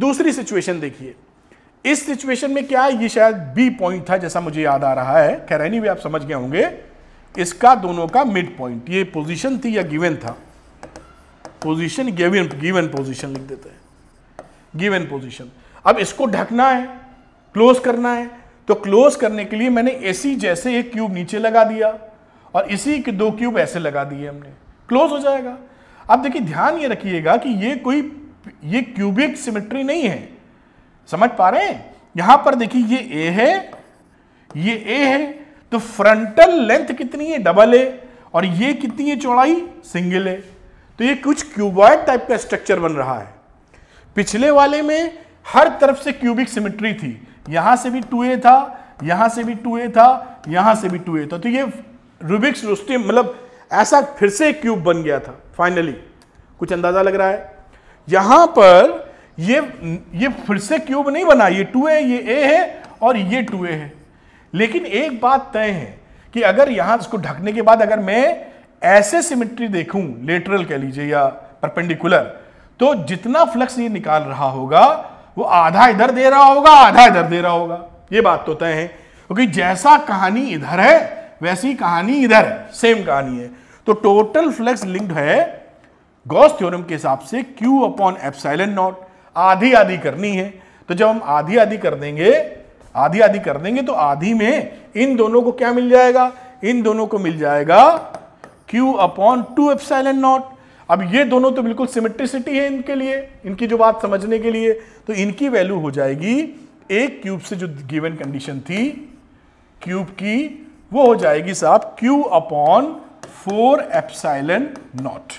दूसरी सिचुएशन देखिए इस सिचुएशन में क्या ये शायद बी पॉइंट था जैसा मुझे याद आ रहा है खैर एनी anyway, आप समझ गए होंगे इसका दोनों का मिड पॉइंट ये पोजीशन थी या गिवन था पोजिशन गिवन गिवन पोजिशन लिख देते हैं गिवन पोजिशन अब इसको ढकना है क्लोज करना है तो क्लोज करने के लिए मैंने एसी जैसे एक क्यूब नीचे लगा दिया और इसी के दो क्यूब ऐसे लगा दिए हमने क्लोज हो जाएगा अब देखिए ध्यान ये रखिएगा कि ये कोई ये क्यूबिक सिमेट्री नहीं है समझ पा रहे हैं यहां पर देखिए ये ए है ये ए है तो फ्रंटल लेंथ कितनी है डबल ए और ये कितनी है चौड़ाई सिंगल है तो ये कुछ क्यूबॉइड टाइप का स्ट्रक्चर बन रहा है पिछले वाले में हर तरफ से क्यूबिक सिमेट्री थी यहां से भी टू ए था यहां से भी टू ए था यहां से भी टू ए था तो ये रूबिक्स रोस्टी मतलब ऐसा फिर से क्यूब बन गया था फाइनली कुछ अंदाज़ा लग रहा है यहां पर ये ये फिर से क्यूब नहीं बना ये टू ए ये ए है और ये टू ए है लेकिन एक बात तय है कि अगर यहां इसको ढकने के बाद अगर मैं ऐसे सिमेट्री देखूं लेटरल कह लीजिए या परपेंडिकुलर तो जितना फ्लक्स ये निकाल रहा होगा वो आधा इधर दे रहा होगा आधा इधर दे रहा होगा ये बात तो तय है क्योंकि तो जैसा कहानी इधर है वैसी कहानी इधर है सेम कहानी है तो टोटल फ्लक्स लिंक्ड है गॉस थ्योरम के हिसाब से क्यू अपॉन एप्साइलन नॉट आधी आधी करनी है तो जब हम आधी आधी कर देंगे आधी आधी कर देंगे तो आधी में इन दोनों को क्या मिल जाएगा इन दोनों को मिल जाएगा Q upon two epsilon naught अब ये दोनों तो बिल्कुल सिमेट्रिसिटी है इनके लिए इनकी जो बात समझने के लिए तो इनकी वैल्यू हो जाएगी एक क्यूब से जो गिवन कंडीशन थी क्यूब की वो हो जाएगी साहब Q upon four epsilon naught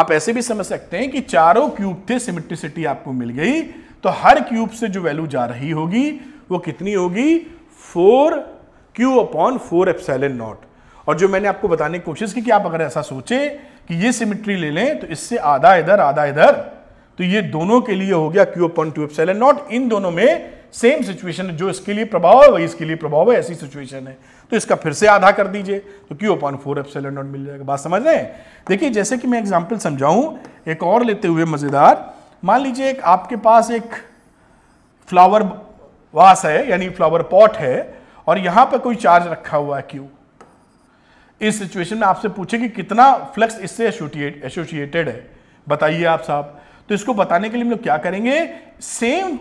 आप ऐसे भी समझ सकते हैं कि चारों क्यूब थे सिमेट्रिसिटी आपको मिल गई तो हर क्यूब से जो वैल्यू जा रही होगी वो कितनी होगी four Q upon four epsilon naught और जो मैंने आपको बताने की कोशिश की कि आप अगर ऐसा सोचें कि ये सिमिट्री ले लें तो इससे आधा इधर आधा इधर तो ये दोनों के लिए हो गया Q two epsilon naught इन दोनों में सेम सिचुएशन है जो इसके लिए प्रभाव है वही इसके लिए प्रभाव है ऐसी सिचुएशन है तो इसका फिर से आधा कर दीजिए तो Q point four epsilon naught मिल जाएगा बात समझ रहे हैं देखिए जैसे कि मैं एग्जाम्पल समझाऊं एक और लेते हुए मज़ेदार मान लीजिए एक आपके पास एक फ्लावर वास है यानी फ्लावर पॉट है और यहां पर कोई चार्ज रखा हुआ है क्यू इस सिचुएशन में आपसे पूछे कि कितना फ्लक्स इससे एसोसिएटेड है बताइए आप साहब तो इसको बताने के लिए हम लोग क्या करेंगे सेम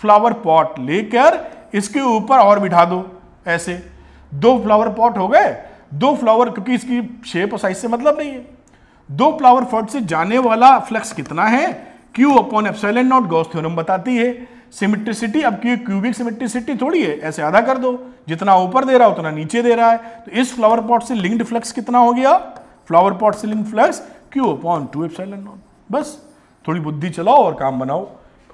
फ्लावर पॉट लेकर इसके ऊपर और बिठा दो ऐसे दो फ्लावर पॉट हो गए दो फ्लावर क्योंकि इसकी शेप और साइज से मतलब नहीं है दो फ्लावर पॉट से जाने वाला फ्लक्स कितना है Q upon epsilon naught Gauss theorem बताती है सिमिट्रिसिटी अब क्यों क्यूबिक सिमिट्रिसिटी थोड़ी है ऐसे आधा कर दो जितना ऊपर दे रहा है उतना नीचे दे रहा है तो इस फ्लावर पॉट से लिंक्ड फ्लक्स कितना हो गया फ्लावर पॉट से linked flux Q upon two epsilon naught बस थोड़ी बुद्धि चलाओ और काम बनाओ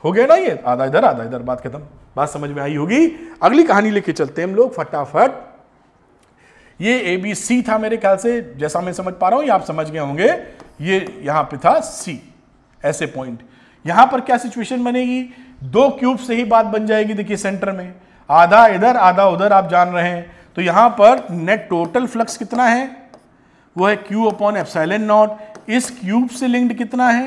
हो गया ना ये आधा इधर आधा इधर बात खत्म बात समझ में आई होगी अगली कहानी लेके चलते हैं हम लोग फटाफट ये ए बी सी था मेरे ख्याल से जैसा मैं समझ पा रहा हूं आप समझ गए होंगे ये यहां पे था सी ऐसे पॉइंट यहां पर क्या सिचुएशन बनेगी दो क्यूब से ही बात बन जाएगी देखिए सेंटर में आधा इधर आधा उधर आप जान रहे हैं तो यहां पर नेट टोटल फ्लक्स कितना है वो है क्यू अपॉन एफसाइलेंट नॉट इस क्यूब से लिंक्ड कितना है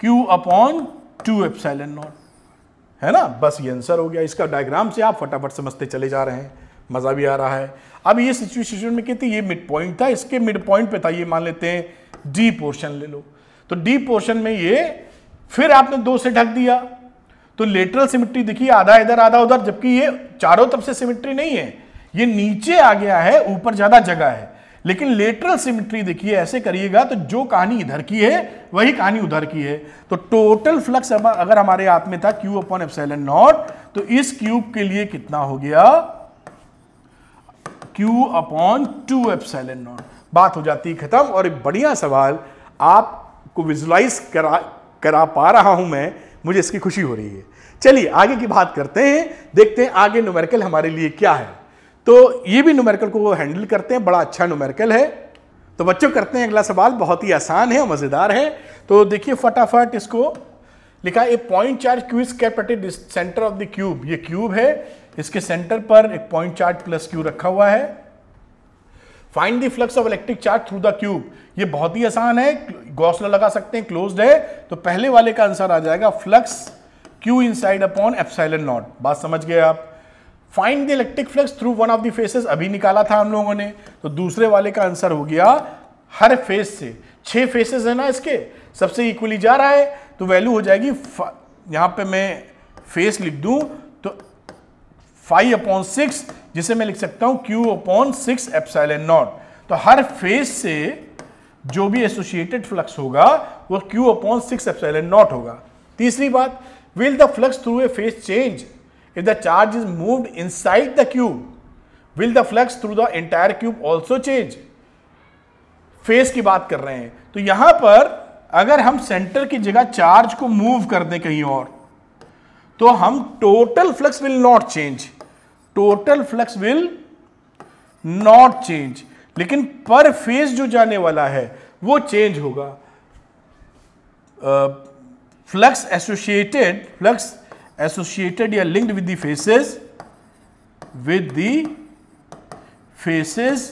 Q upon two epsilon naught है ना बस ये आंसर हो गया इसका डायग्राम से आप फटाफट समझते चले जा रहे हैं मज़ा भी आ रहा है अब ये सिचुएशन में कहते ये मिड पॉइंट था इसके मिड पॉइंट पे था ये मान लेते हैं डी पोर्शन ले लो तो डी पोर्शन में ये फिर आपने दो से ढक दिया तो लेटरल सिमिट्री देखिए आधा इधर आधा उधर जबकि ये चारों तरफ से सिमिट्री नहीं है ये नीचे आ गया है ऊपर ज्यादा जगह है लेकिन लेटरल सिमिट्री देखिए ऐसे करिएगा तो जो कहानी इधर की है वही कहानी उधर की है तो टोटल फ्लक्स अगर हमारे हाथ में था क्यू अपॉन एफसेलन नॉट तो इस क्यूब के लिए कितना हो गया Q upon two epsilon naught बात हो जाती खत्म और एक बढ़िया सवाल आपको विजुलाइज करा करा पा रहा हूं मैं मुझे इसकी खुशी हो रही है चलिए आगे की बात करते हैं देखते हैं आगे नुमेरिकल हमारे लिए क्या है तो ये भी नुमेरिकल को हैंडल करते हैं बड़ा अच्छा नुमेरिकल है तो बच्चों करते हैं अगला सवाल बहुत ही आसान है मज़ेदार है तो देखिए फटाफट इसको लिखा a point charge Q is centre of the cube ये क्यूब है इसके सेंटर पर एक पॉइंट चार्ज प्लस क्यू रखा हुआ है find the flux of electric charge through the cube ये बहुत ही आसान है गौसला लगा सकते हैं क्लोज है तो पहले वाले का आंसर आ जाएगा flux Q inside upon epsilon naught बात समझ गए आप find the electric flux through one of the faces अभी निकाला था हम लोगों ने तो दूसरे वाले का आंसर हो गया हर फेस से छह फेसेस है ना इसके सबसे इक्वली जा रहा है तो वैल्यू हो जाएगी यहां पे मैं फेस लिख दूं फाइव अपॉन सिक्स जिसे मैं लिख सकता हूं Q upon six N naught तो हर फेज से जो भी एसोसिएटेड फ्लक्स होगा वो Q upon six epsilon naught होगा तीसरी बात will the flux through a face change if the charge is inside the cube will the flux through the entire cube also change face की बात कर रहे हैं तो यहां पर अगर हम सेंटर की जगह चार्ज को मूव कर दें कहीं और तो हम total flux will not change total flux will not change लेकिन पर फेज जो जाने वाला है वो चेंज होगा फ्लक्स एसोसिएटेड फ्लक्स एसोसिएटेड या linked with the faces with the faces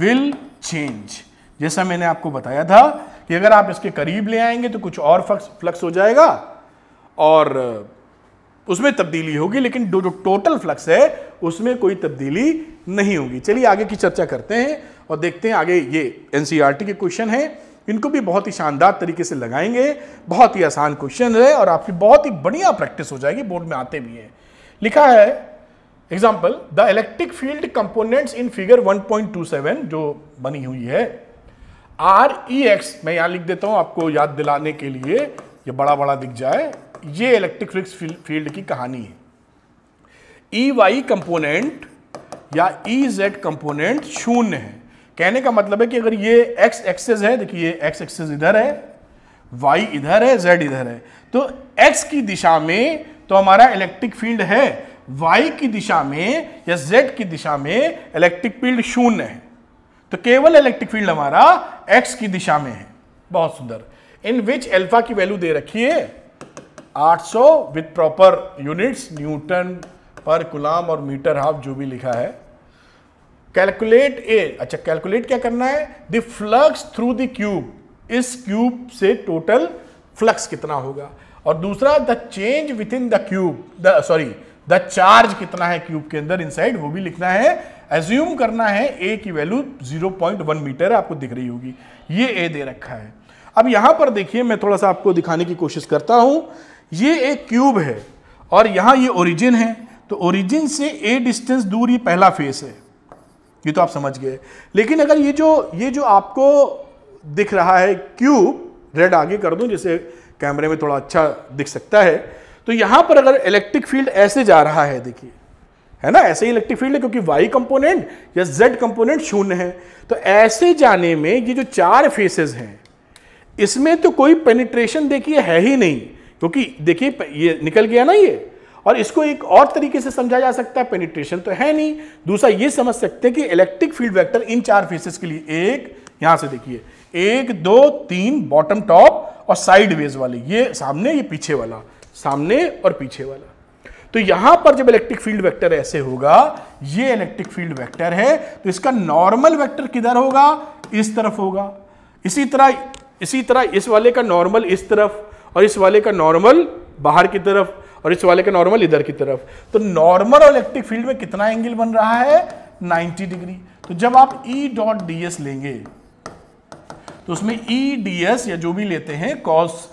will change जैसा मैंने आपको बताया था कि अगर आप इसके करीब ले आएंगे तो कुछ और फ्लक्स हो जाएगा और उसमें तब्दीली होगी लेकिन जो टोटल फ्लक्स है उसमें कोई तब्दीली नहीं होगी चलिए आगे की चर्चा करते हैं और देखते हैं आगे ये एन e के क्वेश्चन हैं इनको भी बहुत ही शानदार तरीके से लगाएंगे बहुत ही आसान क्वेश्चन है और आपकी बहुत ही बढ़िया प्रैक्टिस हो जाएगी बोर्ड में आते भी हैं लिखा है example the electric field components in figure 1.27 जो बनी हुई है आर ई एक्स मैं यहां लिख देता हूं आपको याद दिलाने के लिए ये बड़ा बड़ा दिख जाए ये इलेक्ट्रिक फ्लिक्स फील्ड की कहानी है ई वाई कंपोनेंट या ई जेड कंपोनेंट शून्य है कहने का मतलब है कि अगर ये एक्स एक्सेस है देखिए ये एक्स एक्सेस इधर है वाई इधर है जेड इधर है तो एक्स की दिशा में तो हमारा इलेक्ट्रिक फील्ड है वाई की दिशा में या जेड की दिशा में इलेक्ट्रिक फील्ड शून्य है तो केवल इलेक्ट्रिक फील्ड हमारा एक्स की दिशा में है बहुत सुंदर इन विच एल्फा की वैल्यू दे रखी है 800 विथ प्रॉपर यूनिट्स न्यूटन पर गुलाम और मीटर हाफ जो भी लिखा है कैलकुलेट ए अच्छा कैलकुलेट क्या करना है the flux through the cube इस क्यूब से टोटल फ्लक्स कितना होगा और दूसरा the change within the cube the sorry the charge कितना है क्यूब के अंदर इनसाइड वो भी लिखना है एज्यूम करना है ए की वैल्यू 0.1 मीटर आपको दिख रही होगी ये ए दे रखा है अब यहां पर देखिए मैं थोड़ा सा आपको दिखाने की कोशिश करता हूं ये एक क्यूब है और यहाँ ये ओरिजिन है तो ओरिजिन से ए डिस्टेंस दूर ये पहला फेस है ये तो आप समझ गए लेकिन अगर ये जो ये जो आपको दिख रहा है क्यूब रेड आगे कर दूं जिसे कैमरे में थोड़ा अच्छा दिख सकता है तो यहाँ पर अगर इलेक्ट्रिक फील्ड ऐसे जा रहा है देखिए है ना ऐसे ही इलेक्ट्रिक फील्ड है क्योंकि वाई कंपोनेंट या जेड कंपोनेंट शून्य है तो ऐसे जाने में ये जो चार फेसेस हैं इसमें तो कोई पेनिट्रेशन देखिए है ही नहीं क्योंकि देखिए ये निकल गया ना ये और इसको एक और तरीके से समझा जा सकता है पेनिट्रेशन तो है नहीं दूसरा ये समझ सकते हैं कि इलेक्ट्रिक फील्ड वेक्टर इन चार फेसेस के लिए एक यहां से देखिए एक दो तीन बॉटम टॉप और साइड वेज वाले ये सामने ये पीछे वाला सामने और पीछे वाला तो यहां पर जब इलेक्ट्रिक फील्ड वेक्टर ऐसे होगा ये इलेक्ट्रिक फील्ड वेक्टर है तो इसका नॉर्मल वेक्टर किधर होगा इस तरफ होगा इसी तरह इसी तरह इस वाले का नॉर्मल इस तरफ और इस वाले का नॉर्मल बाहर की तरफ और इस वाले का नॉर्मल इधर की तरफ तो नॉर्मल और इलेक्ट्रिक फील्ड में कितना एंगल बन रहा है 90 डिग्री तो जब आप ई डॉट डी एस लेंगे तो उसमें ई डी एस या जो भी लेते हैं कॉस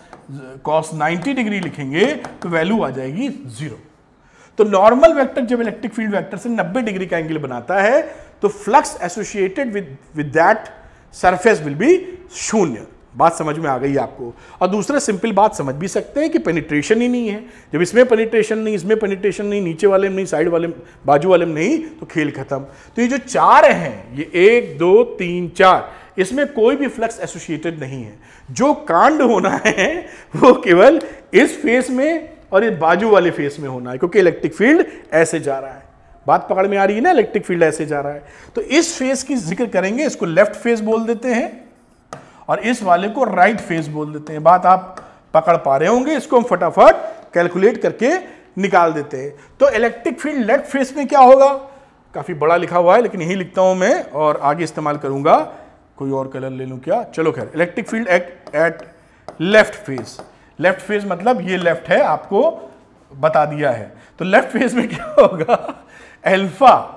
कॉस 90 डिग्री लिखेंगे तो वैल्यू आ जाएगी जीरो तो नॉर्मल वेक्टर जब इलेक्ट्रिक फील्ड वेक्टर से 90 डिग्री का एंगल बनाता है तो flux associated with with that surface will be शून्य बात समझ में आ गई आपको और दूसरा सिंपल बात समझ भी सकते हैं कि पेनिट्रेशन ही नहीं है जब इसमें पेनिट्रेशन नहीं इसमें पेनिट्रेशन नहीं नीचे वाले में नहीं साइड वाले बाजू वाले में नहीं तो खेल खत्म तो ये जो चार हैं ये एक दो तीन चार इसमें कोई भी फ्लक्स एसोसिएटेड नहीं है जो कांड होना है वो केवल इस फेस में और इस बाजू वाले फेस में होना है क्योंकि इलेक्ट्रिक फील्ड ऐसे जा रहा है बात पकड़ में आ रही है ना इलेक्ट्रिक फील्ड ऐसे जा रहा है तो इस फेस की जिक्र करेंगे इसको लेफ्ट फेस बोल देते हैं और इस वाले को राइट फेस बोल देते हैं बात आप पकड़ पा रहे होंगे इसको हम फटाफट कैलकुलेट करके निकाल देते हैं तो इलेक्ट्रिक फील्ड लेफ्ट फेस में क्या होगा काफ़ी बड़ा लिखा हुआ है लेकिन यही लिखता हूं मैं और आगे इस्तेमाल करूंगा कोई और कलर ले लू क्या चलो खैर electric field at at left face left face मतलब ये लेफ्ट है आपको बता दिया है तो लेफ्ट फेस में क्या होगा एल्फा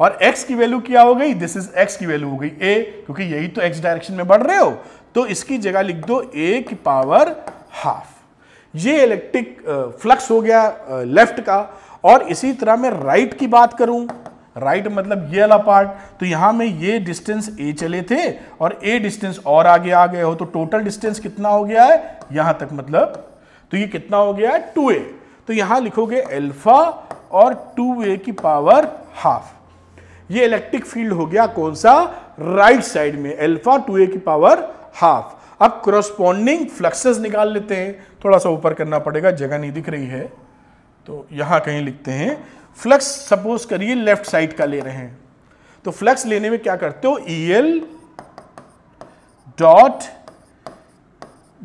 और x की वैल्यू क्या हो गई दिस इज x की वैल्यू हो गई a क्योंकि यही तो x डायरेक्शन में बढ़ रहे हो तो इसकी जगह लिख दो a की पावर हाफ ये इलेक्ट्रिक फ्लक्स हो गया लेफ्ट का और इसी तरह मैं राइट की बात करूं राइट मतलब ये वाला पार्ट तो यहाँ में ये डिस्टेंस ए चले थे और ए डिस्टेंस और आगे आ गए हो तो टोटल डिस्टेंस कितना हो गया है यहाँ तक मतलब तो ये कितना हो गया है टू ए तो यहाँ लिखोगे एल्फा और टू ए की पावर हाफ ये इलेक्ट्रिक फील्ड हो गया कौन सा राइट साइड में एल्फा टू ए की पावर हाफ अब क्रोस्पॉन्डिंग फ्लक्सेस निकाल लेते हैं थोड़ा सा ऊपर करना पड़ेगा जगह नहीं दिख रही है तो यहां कहीं लिखते हैं फ्लक्स सपोज करिए लेफ्ट साइड का ले रहे हैं तो फ्लक्स लेने में क्या करते हो E L dot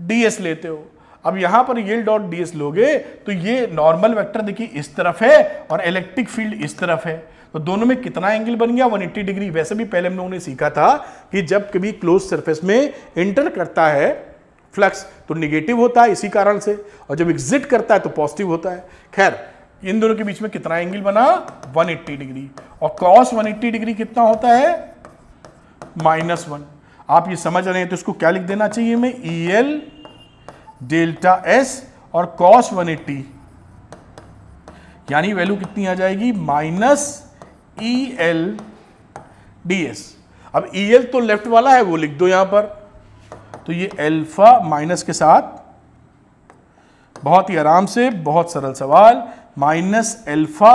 D S लेते हो अब यहां पर ये डॉट डी एस लोगे तो ये नॉर्मल वेक्टर देखिए इस तरफ है और इलेक्ट्रिक फील्ड इस तरफ है तो दोनों में कितना एंगल बन गया 180 डिग्री वैसे भी पहले हम लोगों ने सीखा था कि जब कभी क्लोज सरफेस में इंटर करता है फ्लक्स तो निगेटिव होता है इसी कारण से और जब एग्जिट करता है तो पॉजिटिव होता है खैर इन दोनों के बीच में कितना एंगल बना 180 डिग्री और क्रॉस 180 डिग्री कितना होता है माइनस वन आप ये समझ रहे हैं तो इसको क्या लिख देना चाहिए हमें E e L delta S और कॉस 180 यानी वैल्यू कितनी आ जाएगी minus E L D S अब ई e एल तो लेफ्ट वाला है वो लिख दो यहां पर तो ये एल्फा माइनस के साथ बहुत ही आराम से बहुत सरल सवाल माइनस एल्फा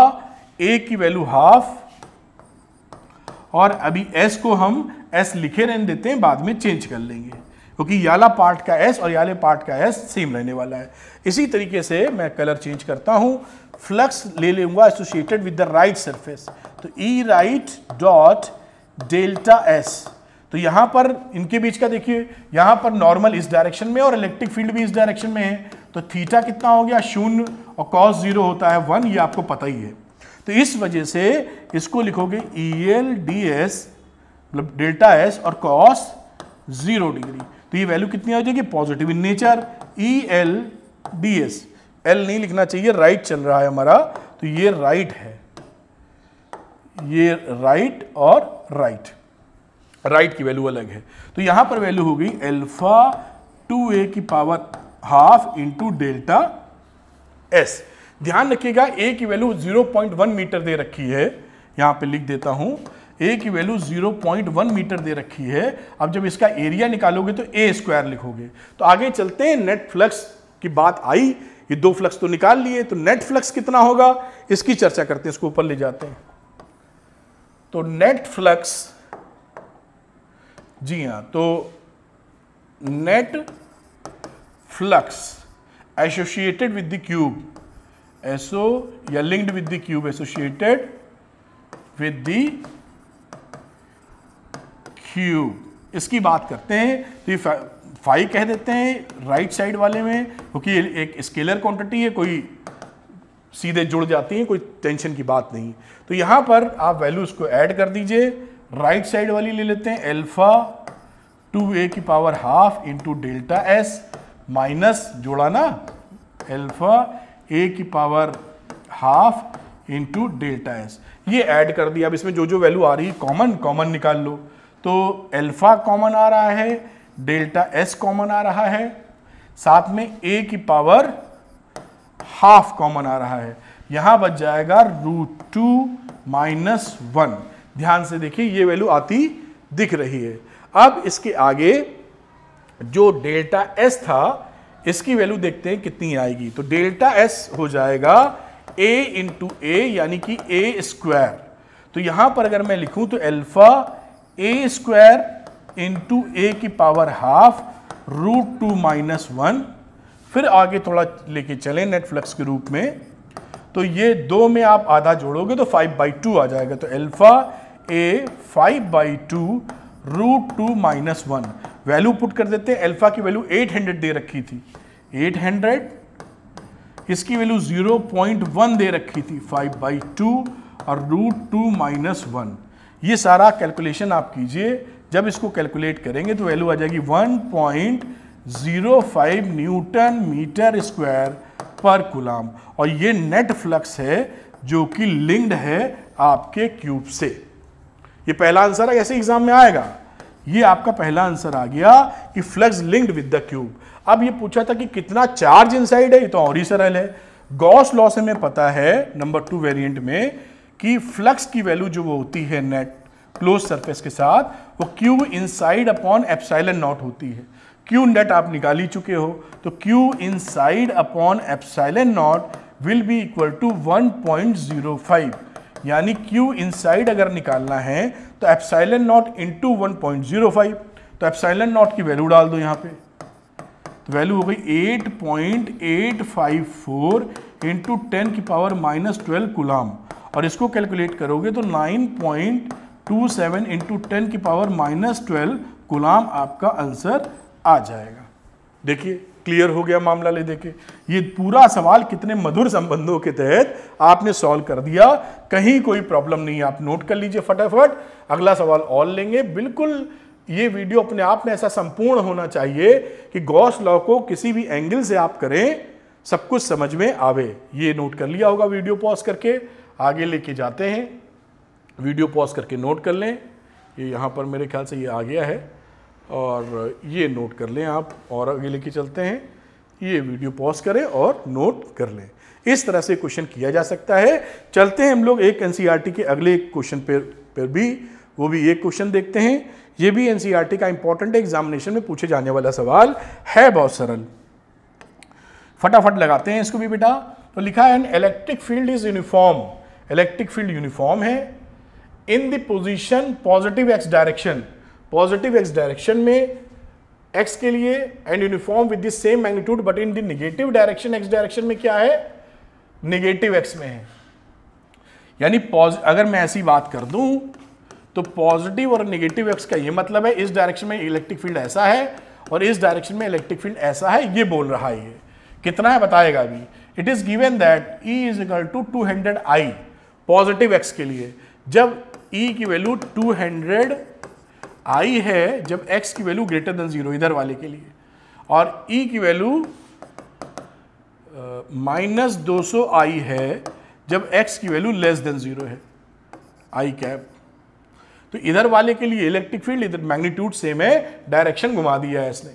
ए की वैल्यू हाफ और अभी एस को हम एस लिखे रहने देते हैं बाद में चेंज कर लेंगे क्योंकि याला पार्ट का एस और याले पार्ट का एस सेम रहने वाला है इसी तरीके से मैं कलर चेंज करता हूं फ्लक्स ले लूंगा associated with the right surface तो E right dot delta S तो यहां पर इनके बीच का देखिए यहां पर नॉर्मल इस डायरेक्शन में और इलेक्ट्रिक फील्ड भी इस डायरेक्शन में है तो थीटा कितना हो गया शून्य और कॉस जीरो होता है वन ये आपको पता ही है तो इस वजह से इसको लिखोगे ई एल डी एस मतलब डेल्टा एस और कॉस जीरो डिग्री तो ये वैल्यू कितनी हो जाएगी positive in nature E L D S L नहीं लिखना चाहिए राइट चल रहा है हमारा तो ये राइट है ये राइट और राइट राइट की वैल्यू अलग है तो यहां पर वैल्यू हो गई एल्फा टू ए की power half into delta S ध्यान रखिएगा ए की वैल्यू 0.1 मीटर दे रखी है यहां पे लिख देता हूं ए की वैल्यू 0.1 मीटर दे रखी है अब जब इसका एरिया निकालोगे तो ए स्क्वायर लिखोगे तो आगे चलते हैं नेट फ्लक्स की बात आई ये दो फ्लक्स तो निकाल लिए तो नेट फ्लक्स कितना होगा इसकी चर्चा करते हैं इसको ऊपर ले जाते हैं तो नेट फ्लक्स जी हाँ तो net flux associated with the cube एसो या linked with the cube associated with the cube इसकी बात करते हैं तो फाइव कह देते हैं राइट साइड वाले में क्योंकि एक स्केलर क्वांटिटी है कोई सीधे जुड़ जाती है कोई टेंशन की बात नहीं तो यहां पर आप वैल्यूज को ऐड कर दीजिए राइट साइड वाली ले लेते हैं एल्फा टू ए की power half into delta S minus जोड़ा ना एल्फा ए की power half into delta S ये ऐड कर दिया अब इसमें जो जो वैल्यू आ रही है कॉमन कॉमन निकाल लो तो एल्फा कॉमन आ रहा है डेल्टा एस कॉमन आ रहा है साथ में ए की पावर हाफ कॉमन आ रहा है यहां बच जाएगा रूट टू माइनस वन ध्यान से देखिए ये वैल्यू आती दिख रही है अब इसके आगे जो डेल्टा एस था इसकी वैल्यू देखते हैं कितनी आएगी तो डेल्टा एस हो जाएगा ए इंटू ए यानी कि ए स्क्वायर तो यहां पर अगर मैं लिखूं तो alpha A square into A की power half root two minus one फिर आगे थोड़ा लेके चले नेट फ्लक्स के रूप में तो ये दो में आप आधा जोड़ोगे तो फाइव बाई टू आ जाएगा तो alpha A five by two root two minus one value put कर देते हैं एल्फा की वैल्यू 800 दे रखी थी 800 इसकी वैल्यू 0.1 दे रखी थी 5 बाई टू और रूट टू माइनस वन ये सारा कैलकुलेशन आप कीजिए जब इसको कैलकुलेट करेंगे तो वैल्यू आ जाएगी 1.05 न्यूटन मीटर स्क्वायर पर कुलाम और ये नेट फ्लक्स है जो कि लिंक्ड है आपके क्यूब से ये पहला आंसर है ऐसे एग्जाम में आएगा ये आपका पहला आंसर आ गया कि flux linked with the cube अब ये पूछा था कि कितना चार्ज इनसाइड है ये तो और ही सरल है गॉस लॉ से हमें पता है नंबर टू वेरिएंट में कि फ्लक्स की वैल्यू जो वो होती है नेट क्लोज सरफेस के साथ वो Q inside upon epsilon naught होती है क्यू नेट आप निकाल ही चुके हो तो Q inside upon epsilon naught will be equal to 1.05 यानी क्यू इन साइड अगर निकालना है तो एप्साइलन नॉट इंटू 1.05 तो एप्साइलन नॉट की वैल्यू डाल दो यहाँ पे तो वैल्यू हो गई 8.854 इंटू टेन की पावर माइनस ट्वेल्व कुलाम और इसको कैलकुलेट करोगे तो 9. टू सेवन इंटू टेन की पावर माइनस ट्वेल्व गुलाम आपका आंसर आ जाएगा देखिए क्लियर हो गया मामला ले देखे ये पूरा सवाल कितने मधुर संबंधों के तहत आपने सॉल्व कर दिया कहीं कोई प्रॉब्लम नहीं है आप नोट कर लीजिए फटाफट अगला सवाल और लेंगे बिल्कुल ये वीडियो अपने आप में ऐसा संपूर्ण होना चाहिए कि गॉस लॉ को किसी भी एंगल से आप करें सब कुछ समझ में आवे ये नोट कर लिया होगा वीडियो पॉज करके आगे लेके जाते हैं वीडियो पॉज करके नोट कर लें ये यहाँ पर मेरे ख्याल से ये आ गया है और ये नोट कर लें आप और आगे लेके चलते हैं ये वीडियो पॉज करें और नोट कर लें इस तरह से क्वेश्चन किया जा सकता है चलते हैं हम लोग एक एन e के अगले क्वेश्चन पर पर भी वो भी एक क्वेश्चन देखते हैं ये भी एन e का इंपॉर्टेंट एग्जामिनेशन में पूछे जाने वाला सवाल है बहुत सरल फटाफट लगाते हैं इसको भी बेटा तो लिखा है electric field is uniform electric field uniform है in the position positive X direction positive X direction में एक्स के लिए and uniform with the same magnitude but in negative direction X direction में क्या है निगेटिव एक्स में है यानी अगर मैं ऐसी बात कर दूं तो पॉजिटिव और निगेटिव एक्स का ये मतलब है इस डायरेक्शन में इलेक्ट्रिक फील्ड ऐसा है और इस डायरेक्शन में इलेक्ट्रिक फील्ड ऐसा है ये बोल रहा है ये कितना है बताएगा अभी it is given that E is equal to two hundred I positive X के लिए जब ई e की वैल्यू 200 आई है जब एक्स की वैल्यू ग्रेटर देन जीरो इधर वाले के लिए और ई e की वैल्यू माइनस दो सौ आई है जब एक्स की वैल्यू लेस देन जीरो है आई कैप तो इधर वाले के लिए इलेक्ट्रिक फील्ड इधर मैग्नीट्यूड सेम है डायरेक्शन घुमा दिया है इसने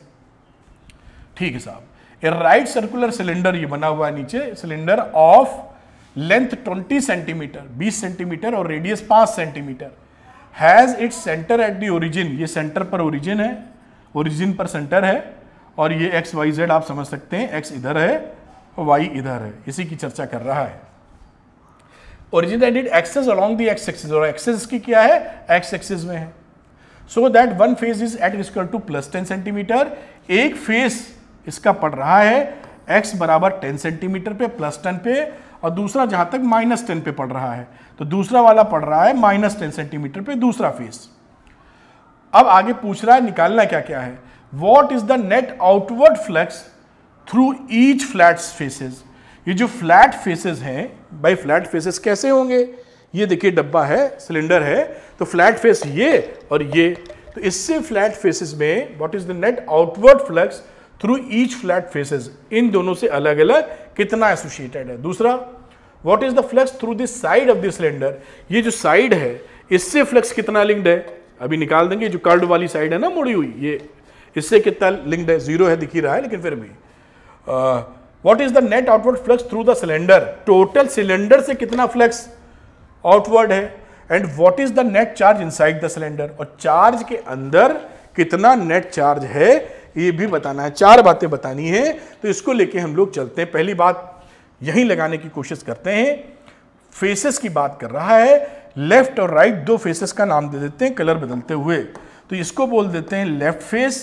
ठीक है साहब ए राइट सर्कुलर सिलेंडर ये बना हुआ है नीचे cylinder of length 20 centimetre 20 centimetre और radius 5 centimetre has its centre at the origin ये सेंटर पर ओरिजिन है ओरिजिन पर सेंटर है और ये एक्स वाई जेड आप समझ सकते हैं एक्स इधर है वाई इधर है इसी की चर्चा कर रहा है origin and it axis along the X axis और एक्सेस की क्या है एक्स एक्सिस में है so that one face is at equal to plus ten centimetre एक फेस इसका पड़ रहा है एक्स बराबर टेन सेंटीमीटर पे प्लस टेन पे और दूसरा जहां तक माइनस टेन पे पड़ रहा है तो दूसरा वाला पड़ रहा है माइनस टेन सेंटीमीटर पे दूसरा फेस अब आगे पूछ रहा है निकालना क्या क्या है what is the net outward flux through each flat faces ये जो फ्लैट फेसेस हैं भाई फ्लैट फेसेस कैसे होंगे ये देखिए डब्बा है सिलेंडर है तो फ्लैट फेस ये और ये तो इससे फ्लैट फेसेस में what is the net outward flux through each flat faces इन दोनों से अलग अलग कितना एसोसिएटेड है दूसरा what is the flux through this side of this cylinder ये जो साइड है इससे फ्लक्स कितना लिंक्ड है अभी निकाल देंगे जो कर्ड वाली साइड है ना मुड़ी हुई ये इससे कितना लिंक्ड है जीरो है दिख ही रहा है लेकिन फिर भी what is the net outward flux through the cylinder total cylinder से कितना फ्लक्स आउटवर्ड है and what is the net charge inside the cylinder और चार्ज के अंदर कितना नेट चार्ज है ये भी बताना है चार बातें बतानी है तो इसको लेके हम लोग चलते हैं पहली बात यहीं लगाने की कोशिश करते हैं फेसेस की बात कर रहा है लेफ्ट और राइट दो फेसेस का नाम दे देते हैं कलर बदलते हुए तो इसको बोल देते हैं लेफ्ट फेस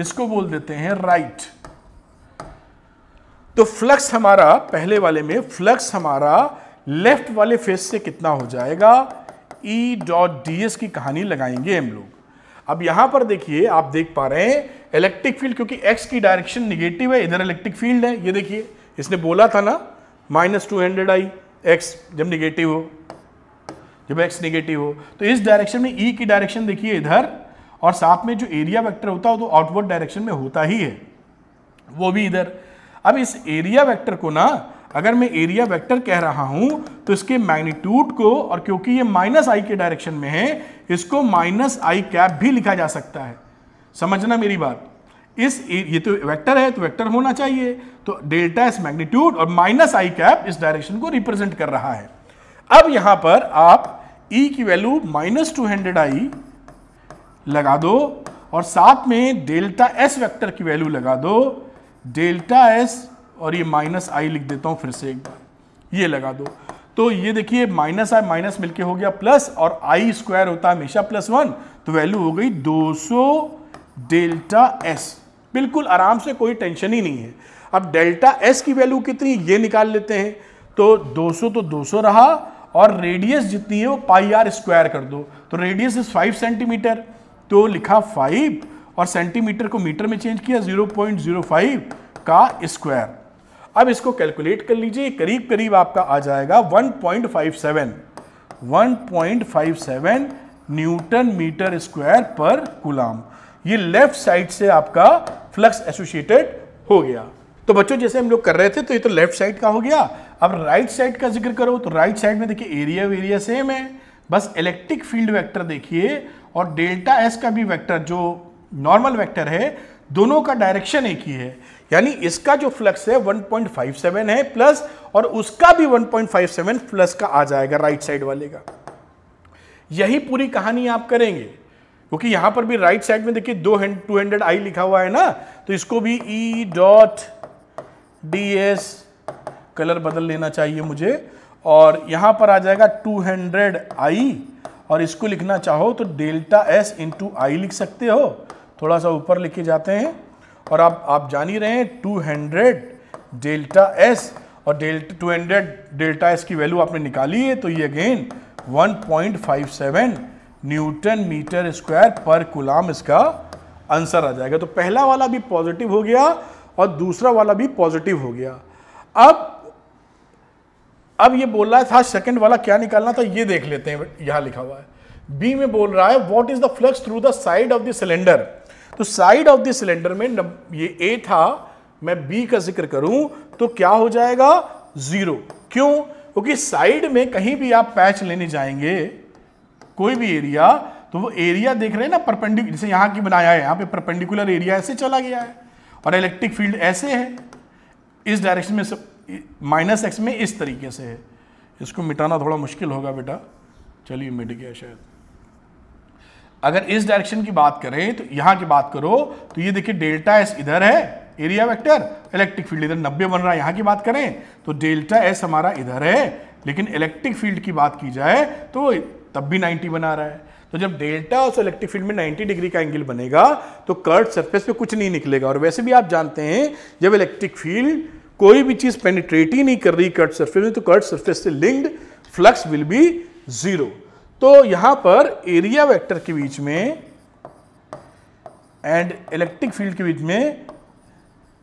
इसको बोल देते हैं राइट तो फ्लक्स हमारा पहले वाले में फ्लक्स हमारा लेफ्ट वाले फेस से कितना हो जाएगा ई डॉट डी एस की कहानी लगाएंगे हम लोग अब यहां पर देखिए आप देख पा रहे हैं इलेक्ट्रिक फील्ड क्योंकि एक्स की डायरेक्शन निगेटिव है इधर इलेक्ट्रिक फील्ड है ये देखिए इसने बोला था ना minus two hundred I X जब निगेटिव हो जब एक्स निगेटिव हो तो इस डायरेक्शन में ई e की डायरेक्शन देखिए इधर और साथ में जो एरिया वैक्टर होता है वो तो आउटवर्ड डायरेक्शन में होता ही है वो भी इधर अब इस एरिया वैक्टर को ना अगर मैं एरिया वेक्टर कह रहा हूं तो इसके मैग्नीट्यूड को और क्योंकि ये माइनस आई के डायरेक्शन में है इसको माइनस आई कैप भी लिखा जा सकता है समझना मेरी बात इस ये तो वेक्टर है तो वेक्टर होना चाहिए तो डेल्टा एस मैग्नीट्यूड और माइनस आई कैप इस डायरेक्शन को रिप्रेजेंट कर रहा है अब यहां पर आप ई e की value minus two hundred I लगा दो और साथ में डेल्टा एस वेक्टर की वैल्यू लगा दो डेल्टा एस और ये माइनस आई लिख देता हूँ फिर से एक बार ये लगा दो तो ये देखिए माइनस आई माइनस मिलके हो गया प्लस और आई स्क्वायर होता है हमेशा प्लस वन तो वैल्यू हो गई 200 डेल्टा एस बिल्कुल आराम से कोई टेंशन ही नहीं है अब डेल्टा एस की वैल्यू कितनी ये निकाल लेते हैं तो 200 तो 200 रहा और रेडियस जितनी है वो पाई आर स्क्वायर कर दो तो रेडियस इज फाइव सेंटीमीटर तो लिखा फाइव और सेंटीमीटर को मीटर में चेंज किया जीरो का स्क्वायर अब इसको कैलकुलेट कर लीजिए करीब करीब आपका आ जाएगा 1.57 1.57 न्यूटन मीटर स्क्वायर पर गुलाम ये लेफ्ट साइड से आपका फ्लक्स एसोसिएटेड हो गया तो बच्चों जैसे हम लोग कर रहे थे तो ये तो लेफ्ट साइड का हो गया अब राइट साइड का जिक्र करो तो राइट साइड में देखिए एरिया वेरिया सेम है बस इलेक्ट्रिक फील्ड वेक्टर देखिए और डेल्टा एस का भी वेक्टर जो नॉर्मल वेक्टर है दोनों का डायरेक्शन एक ही है यानी इसका जो फ्लक्स है 1.57 है प्लस और उसका भी 1.57 प्लस का आ जाएगा राइट साइड वाले का यही पूरी कहानी आप करेंगे क्योंकि यहां पर भी राइट साइड में देखिए दो टू हंड्रेड आई लिखा हुआ है ना तो इसको भी E dot D S colour बदल लेना चाहिए मुझे और यहां पर आ जाएगा टू हंड्रेड आई और इसको लिखना चाहो तो डेल्टा एस इंटू आई लिख सकते हो थोड़ा सा ऊपर लिखे जाते हैं और आप आप जान ही रहे हैं टू हंड्रेड डेल्टा एस और delta two hundred delta S की वैल्यू आपने निकाली है तो ये अगेन 1.57 न्यूटन मीटर स्क्वायर पर कुलाम इसका आंसर आ जाएगा तो पहला वाला भी पॉजिटिव हो गया और दूसरा वाला भी पॉजिटिव हो गया अब अब ये बोल रहा था सेकंड वाला क्या निकालना था ये देख लेते हैं यहाँ लिखा हुआ है बी में बोल रहा है what is the flux through the side of the cylinder तो साइड ऑफ द सिलेंडर में ये ए था मैं बी का जिक्र करूं तो क्या हो जाएगा जीरो क्यों क्योंकि साइड में कहीं भी आप पैच लेने जाएंगे कोई भी एरिया तो वो एरिया देख रहे हैं ना परपेंडिकुलर जैसे यहां की बनाया है यहां पे परपेंडिकुलर एरिया ऐसे चला गया है और इलेक्ट्रिक फील्ड ऐसे है इस डायरेक्शन में माइनस एक्स में इस तरीके से है इसको मिटाना थोड़ा मुश्किल होगा बेटा चलिए मिट गया शायद अगर इस डायरेक्शन की बात करें तो यहां की बात करो तो ये देखिए डेल्टा एस इधर है एरिया वेक्टर इलेक्ट्रिक फील्ड इधर 90 बन रहा है यहां की बात करें तो डेल्टा एस हमारा इधर है लेकिन इलेक्ट्रिक फील्ड की बात की जाए तो तब भी 90 बना रहा है तो जब डेल्टा और इलेक्ट्रिक फील्ड में 90 डिग्री का एंगल बनेगा तो कर्ट सरफेस पे कुछ नहीं निकलेगा और वैसे भी आप जानते हैं जब इलेक्ट्रिक फील्ड कोई भी चीज़ पेनिट्रेट ही नहीं कर रही कर्ट सरफेस में तो कर्ट सरफेस से linked flux will be zero तो यहां पर एरिया वेक्टर के बीच में एंड इलेक्ट्रिक फील्ड के बीच में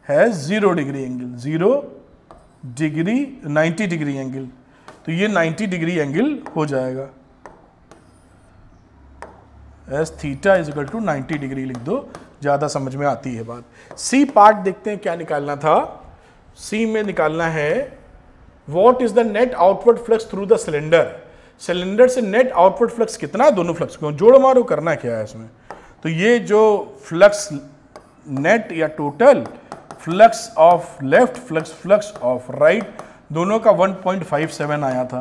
है zero degree angle zero degree ninety degree angle तो ये नाइन्टी डिग्री एंगल हो जाएगा as theta is equal to ninety degree लिख दो ज़्यादा समझ में आती है बात सी पार्ट देखते हैं क्या निकालना था सी में निकालना है what is the net outward flux through the cylinder cylinder से नेट आउटपुट फ्लक्स कितना है दोनों फ्लक्स को जोड़ मारो करना क्या है इसमें तो ये जो फ्लक्स नेट या total flux of left flux flux of right दोनों का 1.57 आया था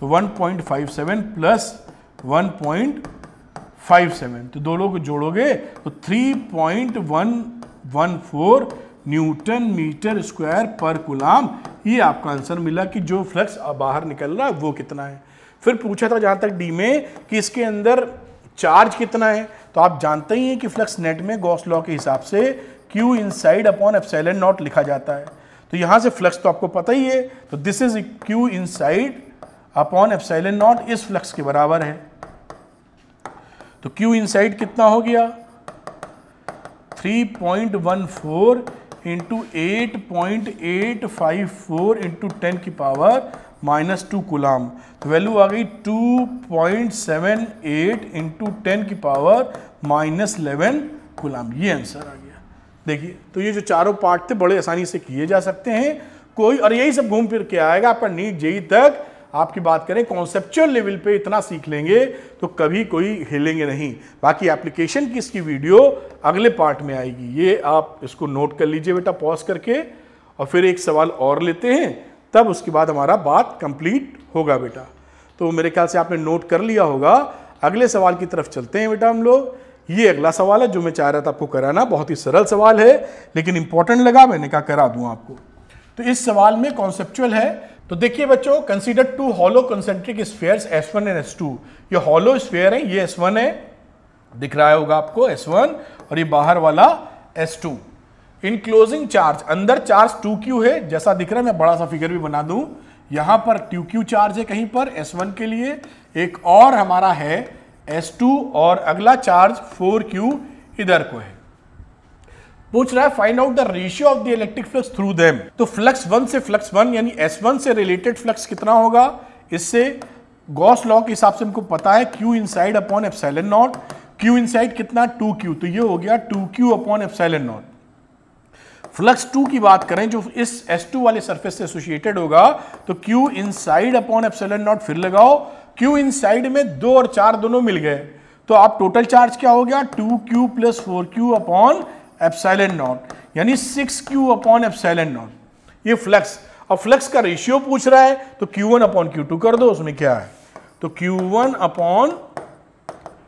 तो 1.57 प्लस 1.57 तो दोनों को जोड़ोगे तो 3.114 न्यूटन मीटर स्क्वायर पर गुलाम ये आपका आंसर मिला कि जो फ्लक्स बाहर निकल रहा है वो कितना है फिर पूछा था जहाँ तक डी में कि इसके अंदर चार्ज कितना है तो आप जानते ही हैं कि फ्लक्स नेट में गॉस लॉ के हिसाब से Q inside upon epsilon naught लिखा जाता है तो यहाँ से फ्लक्स तो आपको पता ही है तो this is Q inside upon epsilon naught इस फ्लक्स के बराबर है तो क्यू इन साइड कितना हो गया 3.14 point one four into eight point eight five four into ten की पावर माइनस टू कुलाम तो वैल्यू आ गई two point seven eight into ten की पावर माइनस इलेवन कुलाम ये आंसर आ गया देखिए तो ये जो चारों पार्ट थे बड़े आसानी से किए जा सकते हैं कोई और यही सब घूम फिर के आएगा आपका नीट जेई तक आपकी बात करें कॉन्सेप्चुअल लेवल पे इतना सीख लेंगे तो कभी कोई हिलेंगे नहीं बाकी एप्लीकेशन की इसकी वीडियो अगले पार्ट में आएगी ये आप इसको नोट कर लीजिए बेटा पॉज करके और फिर एक सवाल और लेते हैं तब उसके बाद हमारा बात कंप्लीट होगा बेटा तो मेरे ख्याल से आपने नोट कर लिया होगा अगले सवाल की तरफ चलते हैं बेटा हम लोग ये अगला सवाल है जो मैं चाह रहा था आपको कराना बहुत ही सरल सवाल है लेकिन इंपॉर्टेंट लगा मैंने कहा करा दूँ आपको तो इस सवाल में कॉन्सेप्चुअल है तो देखिए बच्चों consider two hollow concentric spheres S one and S two ये हॉलो स्फेयर है ये एस वन है दिख रहा होगा आपको एस वन और ये बाहर वाला एस टू इनक्लोजिंग चार्ज अंदर चार्ज 2q है जैसा दिख रहा है मैं बड़ा सा फिगर भी बना दूं यहां पर 2q चार्ज है कहीं पर s1 के लिए एक और हमारा है s2 और अगला चार्ज 4q इधर को है पूछ रहा है find out the ratio of the electric flux through them तो फ्लक्स वन से फ्लक्स वन यानी एस वन से रिलेटेड फ्लक्स कितना होगा इससे गॉस लॉ के हिसाब से हमको पता है Q inside upon F naught Q inside कितना टू क्यू तो ये हो गया two Q upon F naught flux two की बात करें जो इस एस टू वाले सरफेस से एसोसिएटेड होगा तो Q inside upon epsilon naught फिर लगाओ क्यू इन साइड में दो और चार दोनों मिल गए तो आप टोटल चार्ज क्या हो गया two Q plus four Q upon epsilon naught यानी six Q upon epsilon not ये फ्लक्स अब फ्लक्स का रेशियो पूछ रहा है तो Q one upon Q two कर दो उसमें क्या है तो Q one upon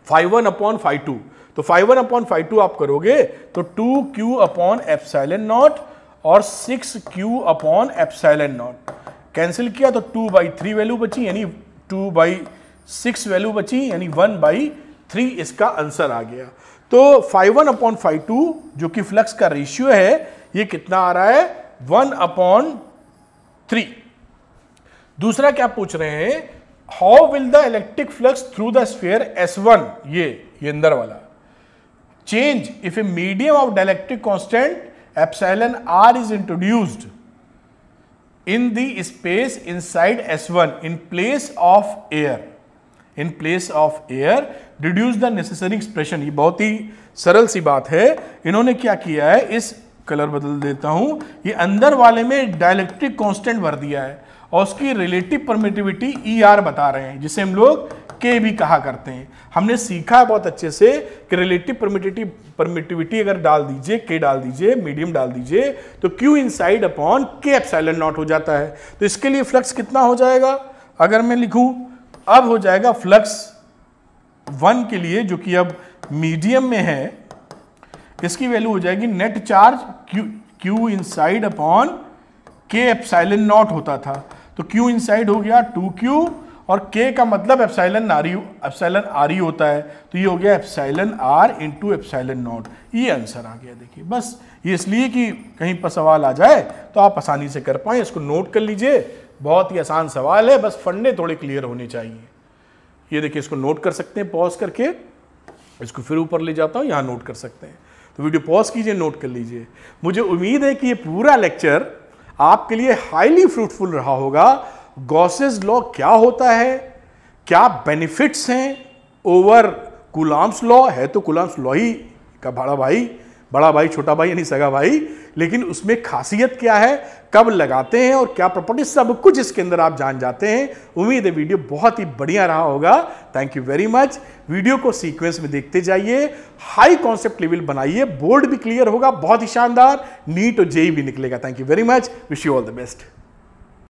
phi one upon phi two तो phi one upon phi two आप करोगे तो two Q upon epsilon naught और six Q upon epsilon naught cancel किया तो टू बाई थ्री वैल्यू बची यानी टू बाई सिक्स वैल्यू बची यानी वन बाई थ्री इसका आंसर आ गया तो phi one upon phi two जो कि फ्लक्स का रेशियो है ये कितना आ रहा है वन अपॉन थ्री दूसरा क्या पूछ रहे हैं how will the electric flux through the sphere S one ये ये अंदर वाला change if a medium of dielectric constant epsilon r is introduced in the space inside S1 in place of air. In place of air reduce the necessary expression ये बहुत ही सरल सी बात है इन्होंने क्या किया है इस कलर बदल देता हूँ ये अंदर वाले में डायलैक्ट्रिक कॉन्स्टेंट भर दिया है और उसकी रिलेटिव परमिटिविटी ई आर बता रहे हैं जिसे हम लोग के भी कहा करते हैं हमने सीखा है बहुत अच्छे से कि रिलेटिव परमिटिटी परमिटिविटी अगर डाल दीजिए के डाल दीजिए मीडियम डाल दीजिए तो Q side upon K epsilon naught हो जाता है तो इसके लिए फ्लक्स कितना हो जाएगा अगर मैं लिखूं अब हो जाएगा फ्लक्स वन के लिए जो कि अब मीडियम में है इसकी वैल्यू हो जाएगी net charge Q Q side upon K epsilon naught होता था तो क्यू साइड हो गया टू क्यू और के का मतलब epsilon R you R you होता है तो ये हो गया epsilon R into epsilon naught ये आंसर आ गया देखिए बस ये इसलिए कि कहीं पर सवाल आ जाए तो आप आसानी से कर पाए इसको नोट कर लीजिए बहुत ही आसान सवाल है बस फंडे थोड़े क्लियर होने चाहिए ये देखिए इसको नोट कर सकते हैं पॉज करके इसको फिर ऊपर ले जाता हूँ यहाँ नोट कर सकते हैं तो वीडियो पॉज कीजिए नोट कर लीजिए मुझे उम्मीद है कि ये पूरा लेक्चर आपके लिए हाईली फ्रूटफुल रहा होगा गॉसेज लॉ क्या होता है क्या बेनिफिट्स हैं ओवर कुलाम्स लॉ है तो गुलाम्स लॉ ही का बड़ा भाई बड़ा भाई छोटा भाई यानी सगा भाई लेकिन उसमें खासियत क्या है कब लगाते हैं और क्या प्रॉपर्टी सब कुछ इसके अंदर आप जान जाते हैं उम्मीद है वीडियो बहुत ही बढ़िया रहा होगा thank you very much video को सीक्वेंस में देखते जाइए हाई कॉन्सेप्ट लेवल बनाइए बोर्ड भी क्लियर होगा बहुत ही शानदार नीट और जेई भी निकलेगा thank you very much wish you all the best